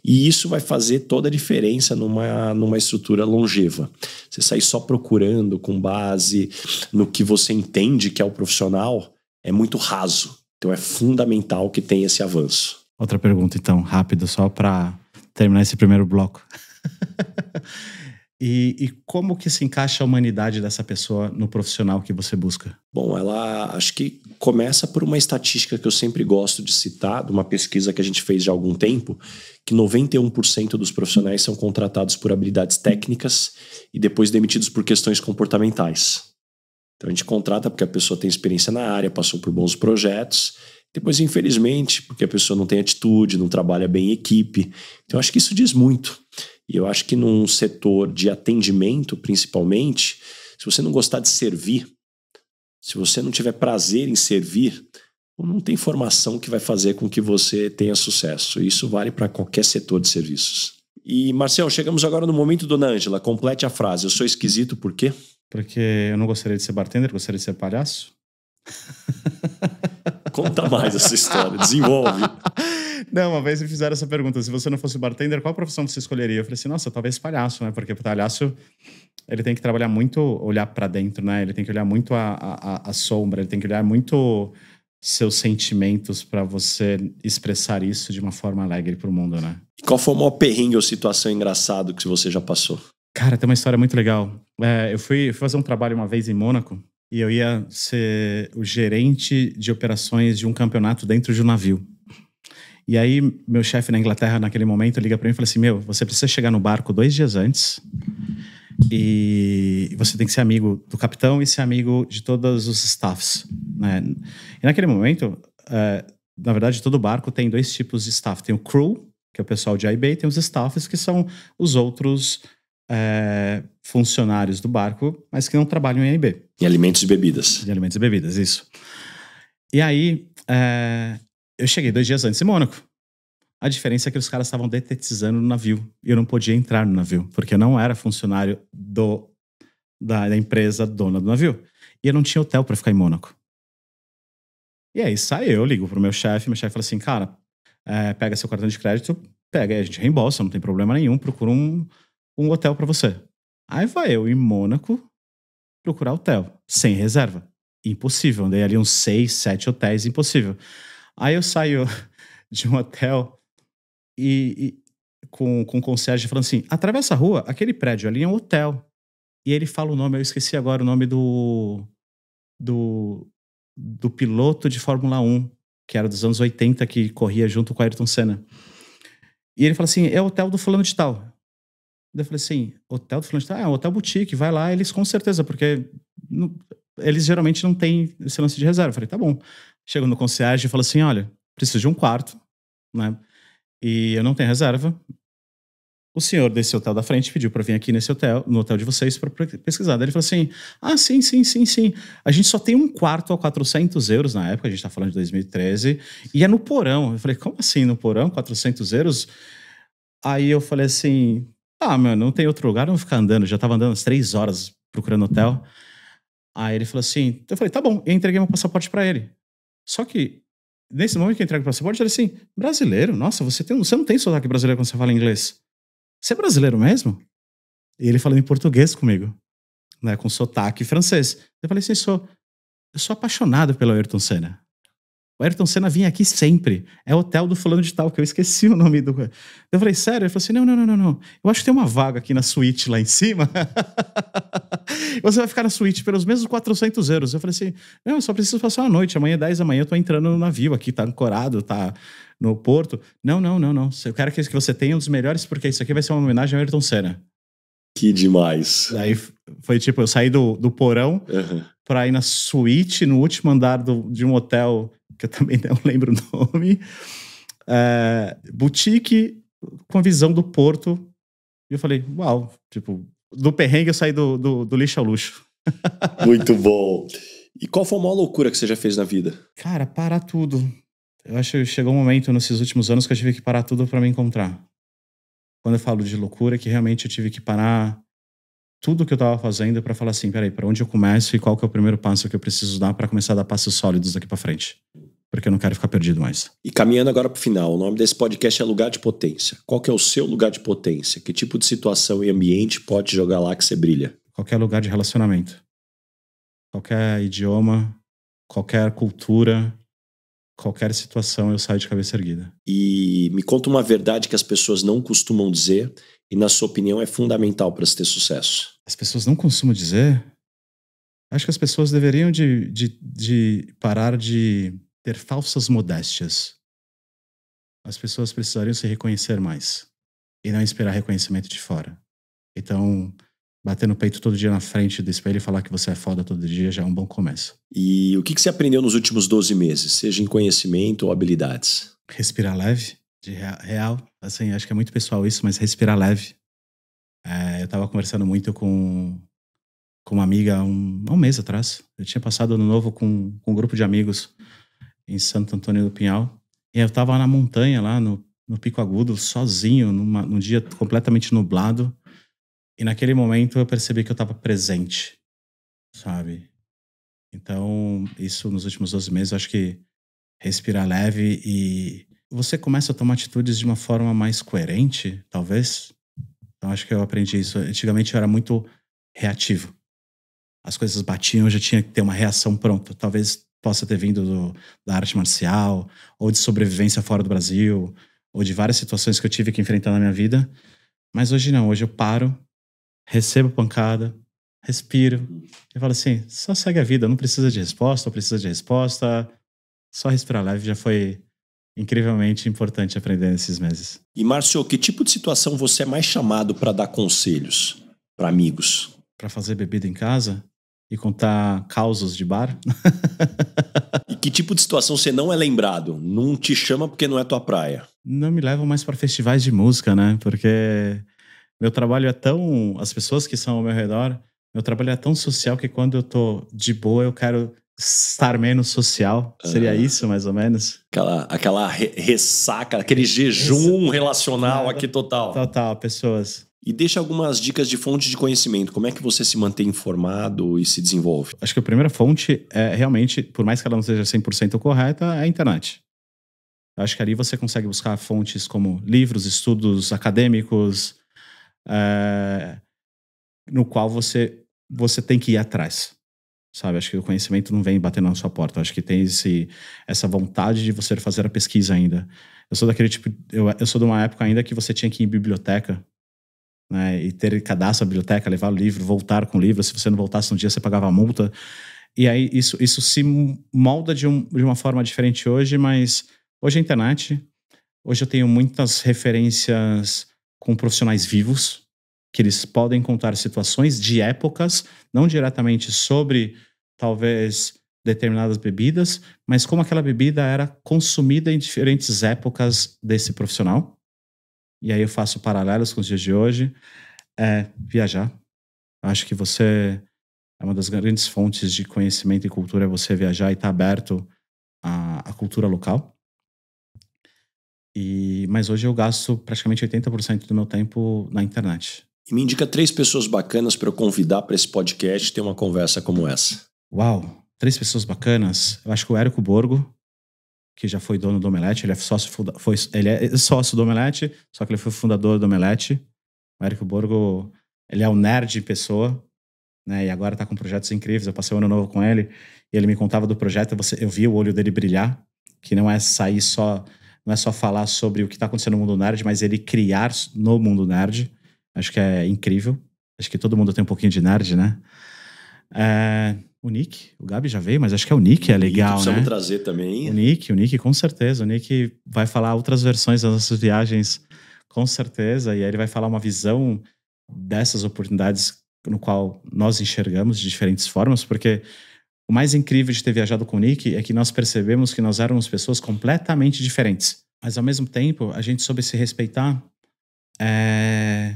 E isso vai fazer toda a diferença numa, numa estrutura longeva. Você sair só procurando com base no que você entende que é o profissional é muito raso. Então é fundamental que tenha esse avanço. Outra pergunta, então, rápido, só para terminar esse primeiro bloco. E, e, como que se encaixa a humanidade dessa pessoa no profissional que você busca? Bom, ela acho que começa por uma estatística que eu sempre gosto de citar, de uma pesquisa que a gente fez já há algum tempo, que 91% dos profissionais são contratados por habilidades técnicas e depois demitidos por questões comportamentais. Então a gente contrata porque a pessoa tem experiência na área, passou por bons projetos depois, infelizmente, porque a pessoa não tem atitude, não trabalha bem em equipe. Então, acho que isso diz muito. E eu acho que num setor de atendimento, principalmente, se você não gostar de servir, se você não tiver prazer em servir, não tem formação que vai fazer com que você tenha sucesso. Isso vale para qualquer setor de serviços. E, Marcel, chegamos agora no momento, dona Ângela. Complete a frase. Eu sou esquisito por quê? Porque eu não gostaria de ser bartender, gostaria de ser palhaço. Conta mais essa história, desenvolve. Não, uma vez me fizeram essa pergunta: se você não fosse bartender, qual profissão você escolheria? Eu falei assim: nossa, talvez palhaço, né? Porque palhaço ele tem que trabalhar muito, olhar para dentro, né? Ele tem que olhar muito a, a, a, sombra, ele tem que olhar muito seus sentimentos para você expressar isso de uma forma alegre pro mundo, né? E qual foi o maior perrengue ou situação engraçada que você já passou? Cara, tem uma história muito legal. É, eu fui, fui fazer um trabalho uma vez em Mônaco e eu ia ser o gerente de operações de um campeonato dentro de um navio. E aí, meu chefe na Inglaterra, naquele momento, liga para mim e fala assim: Meu, você precisa chegar no barco dois dias antes e você tem que ser amigo do capitão e ser amigo de todos os staffs. Né? E naquele momento, é, na verdade, todo barco tem dois tipos de staff: tem o crew, que é o pessoal de IB, e tem os staffs, que são os outros é, funcionários do barco, mas que não trabalham em AIB. Em alimentos e bebidas. Em alimentos e bebidas, isso. E aí, é, eu cheguei dois dias antes em Mônaco. A diferença é que os caras estavam detetizando no navio. E eu não podia entrar no navio, porque eu não era funcionário do, da, da empresa dona do navio. E eu não tinha hotel para ficar em Mônaco. E aí sai eu, ligo pro meu chefe, meu chefe fala assim, cara, é, pega seu cartão de crédito, pega, a gente reembolsa, não tem problema nenhum, procura um, um hotel para você. Aí vai eu em Mônaco procurar hotel, sem reserva. Impossível. Andei ali uns seis, sete hotéis, impossível. Aí eu saio de um hotel e, e com, com o concierge falando assim: atravessa a rua, aquele prédio ali é um hotel. E ele fala o nome, eu esqueci agora o nome do, do, do piloto de Fórmula 1, que era dos anos 80, que corria junto com Ayrton Senna. E ele fala assim: é o hotel do fulano de tal. Daí eu falei assim, hotel do fulano de ah, é Ah, hotel boutique, vai lá, eles com certeza, porque não, eles geralmente não têm esse lance de reserva. Eu falei, tá bom. Chego no concierge e falo assim, olha, preciso de um quarto, né? E eu não tenho reserva. O senhor desse hotel da frente pediu para vir aqui nesse hotel, no hotel de vocês, para pesquisar. Daí ele falou assim, ah, sim, sim, sim, sim. A gente só tem um quarto a 400 euros na época, a gente tá falando de 2013, e é no porão. Eu falei, como assim no porão, 400 euros? Aí eu falei assim, ah, meu, não tem outro lugar, eu vou ficar andando. já tava andando umas três horas procurando hotel. Aí ele falou assim: eu falei, tá bom, eu entreguei meu passaporte para ele. Só que, nesse momento que eu entreguei o passaporte, ele assim: brasileiro, nossa, você, tem, você não tem sotaque brasileiro quando você fala inglês. Você é brasileiro mesmo? E ele falando em português comigo, né, com sotaque francês. Eu falei assim: sou, eu sou apaixonado pelo Ayrton Senna. O Ayrton Senna vinha aqui sempre. É hotel do fulano de tal, que eu esqueci o nome do. Eu falei, sério? Ele falou assim: não, não, não, não, não. Eu acho que tem uma vaga aqui na suíte lá em cima. Você vai ficar na suíte pelos mesmos 400 euros. Eu falei assim: não, eu só preciso passar uma noite. Amanhã, 10 da manhã, eu tô entrando no navio aqui, tá ancorado, tá no porto. Não, não, não, não. Eu quero que você tenha um dos melhores, porque isso aqui vai ser uma homenagem ao Ayrton Senna. Que demais. Aí foi tipo, eu saí do, do porão uhum. pra ir na suíte, no último andar do, de um hotel que eu também não lembro o nome. Eh, boutique com a visão do porto. E eu falei, uau, tipo, do perrengue eu saí do, do, do lixo ao luxo. Muito bom. E qual foi a maior loucura que você já fez na vida? Cara, parar tudo. Eu acho que chegou um momento nesses últimos anos que eu tive que parar tudo para me encontrar. Quando eu falo de loucura, é que realmente eu tive que parar tudo que eu estava fazendo para falar assim, peraí, para onde eu começo e qual que é o primeiro passo que eu preciso dar para começar a dar passos sólidos daqui para frente porque eu não quero ficar perdido mais. E caminhando agora para o final, o nome desse podcast é Lugar de Potência. Qual que é o seu lugar de potência? Que tipo de situação e ambiente pode jogar lá que você brilha? Qualquer lugar de relacionamento. Qualquer idioma, qualquer cultura, qualquer situação eu saio de cabeça erguida. E me conta uma verdade que as pessoas não costumam dizer e, na sua opinião, é fundamental para se ter sucesso. As pessoas não costumam dizer? Acho que as pessoas deveriam de, de, de parar de ter falsas modéstias. As pessoas precisariam se reconhecer mais e não esperar reconhecimento de fora. Então, bater no peito todo dia na frente do espelho e falar que você é foda todo dia já é um bom começo. E o que, que você aprendeu nos últimos 12 meses, seja em conhecimento ou habilidades? Respirar leve, de real. Assim, acho que é muito pessoal isso, mas respirar leve. É, eu tava conversando muito com, com uma amiga um, um mês atrás. Eu tinha passado ano novo com, com um grupo de amigos em Santo Antônio do Pinhal. E eu estava na montanha, lá no, no Pico Agudo, sozinho, numa, num dia completamente nublado. E naquele momento eu percebi que eu estava presente, sabe? Então, isso nos últimos 12 meses, eu acho que respirar leve e você começa a tomar atitudes de uma forma mais coerente, talvez. Então, acho que eu aprendi isso. Antigamente eu era muito reativo. As coisas batiam, eu já tinha que ter uma reação pronta. Talvez possa ter vindo do, da arte marcial, ou de sobrevivência fora do Brasil, ou de várias situações que eu tive que enfrentar na minha vida. Mas hoje não, hoje eu paro, recebo pancada, respiro e falo assim: só segue a vida, não precisa de resposta, ou precisa de resposta, só respirar leve já foi incrivelmente importante aprender nesses meses. E Márcio, que tipo de situação você é mais chamado para dar conselhos para amigos? Para fazer bebida em casa? e contar causos de bar. e que tipo de situação você não é lembrado? Não te chama porque não é tua praia? Não me levam mais para festivais de música, né? Porque meu trabalho é tão. As pessoas que são ao meu redor, meu trabalho é tão social que quando eu tô de boa, eu quero estar menos social. Ah, Seria isso, mais ou menos? Aquela, aquela re ressaca, aquele jejum Essa... relacional aqui total. Total, pessoas. E deixa algumas dicas de fonte de conhecimento. Como é que você se mantém informado e se desenvolve? Acho que a primeira fonte é realmente, por mais que ela não seja 100% correta, é a internet. Acho que ali você consegue buscar fontes como livros, estudos acadêmicos, é, no qual você, você tem que ir atrás sabe? Acho que o conhecimento não vem batendo na sua porta. Acho que tem esse, essa vontade de você fazer a pesquisa ainda. Eu sou daquele tipo, eu, eu sou de uma época ainda que você tinha que ir em biblioteca né? E ter cadastro na biblioteca, levar o livro, voltar com o livro. Se você não voltasse um dia, você pagava multa. E aí isso, isso se molda de, um, de uma forma diferente hoje, mas hoje a é internet, hoje eu tenho muitas referências com profissionais vivos, que eles podem contar situações de épocas, não diretamente sobre talvez determinadas bebidas, mas como aquela bebida era consumida em diferentes épocas desse profissional e aí eu faço paralelos com os dias de hoje, é viajar. Acho que você é uma das grandes fontes de conhecimento e cultura, é você viajar e estar tá aberto à, à cultura local. E, mas hoje eu gasto praticamente 80% do meu tempo na internet. E me indica três pessoas bacanas para eu convidar para esse podcast ter uma conversa como essa. Uau, três pessoas bacanas. Eu acho que o Érico Borgo que já foi dono do Omelete, ele é sócio, foi, ele é sócio do Omelete, só que ele foi fundador do Omelete. O Érico Borgo, ele é o um nerd pessoa, né? E agora está com projetos incríveis. Eu passei o um ano novo com ele e ele me contava do projeto, você, eu vi o olho dele brilhar, que não é sair só, não é só falar sobre o que está acontecendo no mundo nerd, mas ele criar no mundo nerd. Acho que é incrível. Acho que todo mundo tem um pouquinho de nerd, né? É, o Nick, o Gabi já veio, mas acho que é o Nick, é legal, Nick, precisamos né? trazer também. O Nick, o Nick, com certeza. O Nick vai falar outras versões das nossas viagens, com certeza. E aí ele vai falar uma visão dessas oportunidades no qual nós enxergamos de diferentes formas, porque o mais incrível de ter viajado com o Nick é que nós percebemos que nós éramos pessoas completamente diferentes. Mas ao mesmo tempo, a gente soube se respeitar é,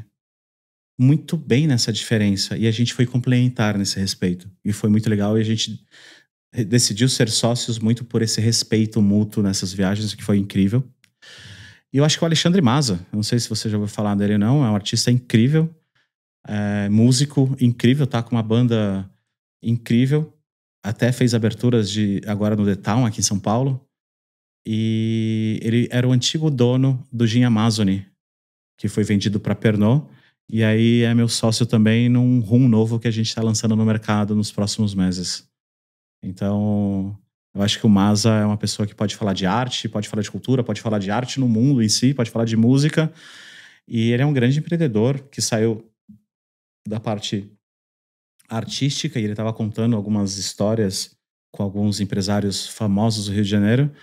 muito bem nessa diferença e a gente foi complementar nesse respeito. E foi muito legal e a gente decidiu ser sócios muito por esse respeito mútuo nessas viagens, que foi incrível. E eu acho que o Alexandre Maza, não sei se você já ouviu falar dele ou não, é um artista incrível, é, músico incrível, tá com uma banda incrível, até fez aberturas de agora no The Town, aqui em São Paulo. E ele era o antigo dono do Gin Amazone, que foi vendido para Pernod. E aí é meu sócio também num rum novo que a gente está lançando no mercado nos próximos meses. Então, eu acho que o Maza é uma pessoa que pode falar de arte, pode falar de cultura, pode falar de arte no mundo em si, pode falar de música. E ele é um grande empreendedor que saiu da parte artística e ele estava contando algumas histórias com alguns empresários famosos do Rio de Janeiro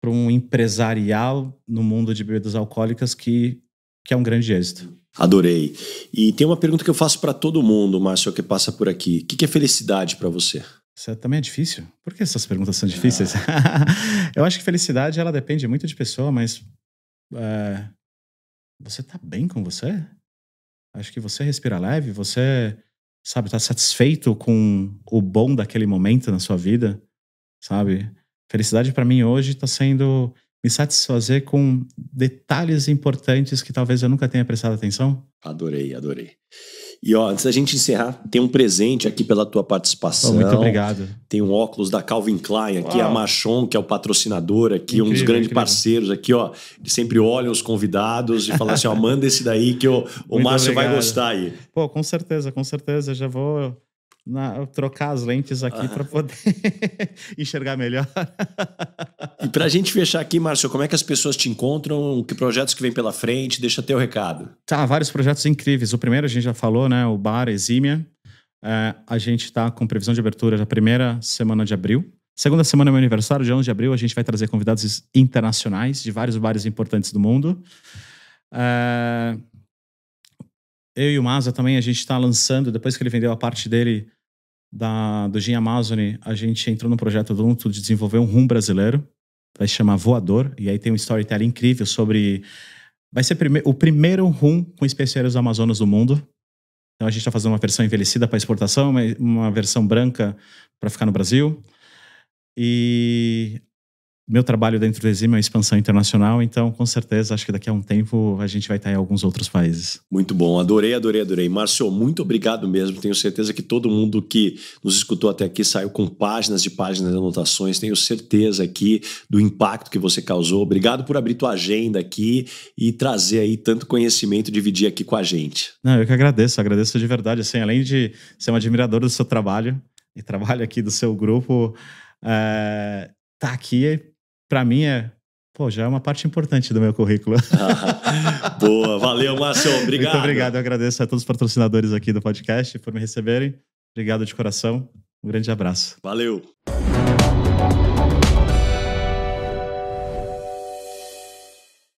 para um empresarial no mundo de bebidas alcoólicas que, que é um grande êxito. Adorei. E tem uma pergunta que eu faço para todo mundo, Márcio, que passa por aqui. O que, que é felicidade para você? Isso é também é difícil. Por que essas perguntas são difíceis? Ah. eu acho que felicidade ela depende muito de pessoa, mas é, você tá bem com você? Acho que você respira leve, você sabe tá satisfeito com o bom daquele momento na sua vida, sabe? Felicidade para mim hoje está sendo me satisfazer com detalhes importantes que talvez eu nunca tenha prestado atenção? Adorei, adorei. E ó, antes da gente encerrar, tem um presente aqui pela tua participação. Oh, muito obrigado. Tem um óculos da Calvin Klein aqui, Uau. a Machon, que é o patrocinador aqui, incrível, um dos grandes incrível. parceiros aqui, ó. Que sempre olham os convidados e falam assim: ó, manda esse daí que o, o Márcio obrigado. vai gostar aí. Pô, com certeza, com certeza. Já vou na, trocar as lentes aqui ah. para poder enxergar melhor. e para a gente fechar aqui, Márcio, como é que as pessoas te encontram? Que projetos que vem pela frente? Deixa teu recado. Tá, vários projetos incríveis. O primeiro a gente já falou, né? O Bar Exímia. É, a gente está com previsão de abertura na primeira semana de abril. Segunda semana é meu aniversário, dia 11 de abril. A gente vai trazer convidados internacionais de vários bares importantes do mundo. É... Eu e o Maza também, a gente está lançando, depois que ele vendeu a parte dele da, do Gin Amazone, a gente entrou no projeto junto de desenvolver um rum brasileiro, vai se chamar Voador, e aí tem um storytelling incrível sobre. Vai ser prime... o primeiro rum com especiarias amazonas do mundo. Então a gente está fazendo uma versão envelhecida para exportação, uma versão branca para ficar no Brasil. E meu trabalho dentro do Exime é uma expansão internacional, então com certeza acho que daqui a um tempo a gente vai estar em alguns outros países. Muito bom, adorei, adorei, adorei. Márcio, muito obrigado mesmo. Tenho certeza que todo mundo que nos escutou até aqui saiu com páginas e páginas de anotações. Tenho certeza aqui do impacto que você causou. Obrigado por abrir tua agenda aqui e trazer aí tanto conhecimento, dividir aqui com a gente. Não, eu que agradeço, agradeço de verdade. Assim, além de ser um admirador do seu trabalho e trabalho aqui do seu grupo, é, tá aqui para mim é Pô, já é uma parte importante do meu currículo. Ah, boa, valeu, Márcio. Obrigado. Muito obrigado, eu agradeço a todos os patrocinadores aqui do podcast por me receberem. Obrigado de coração. Um grande abraço. Valeu.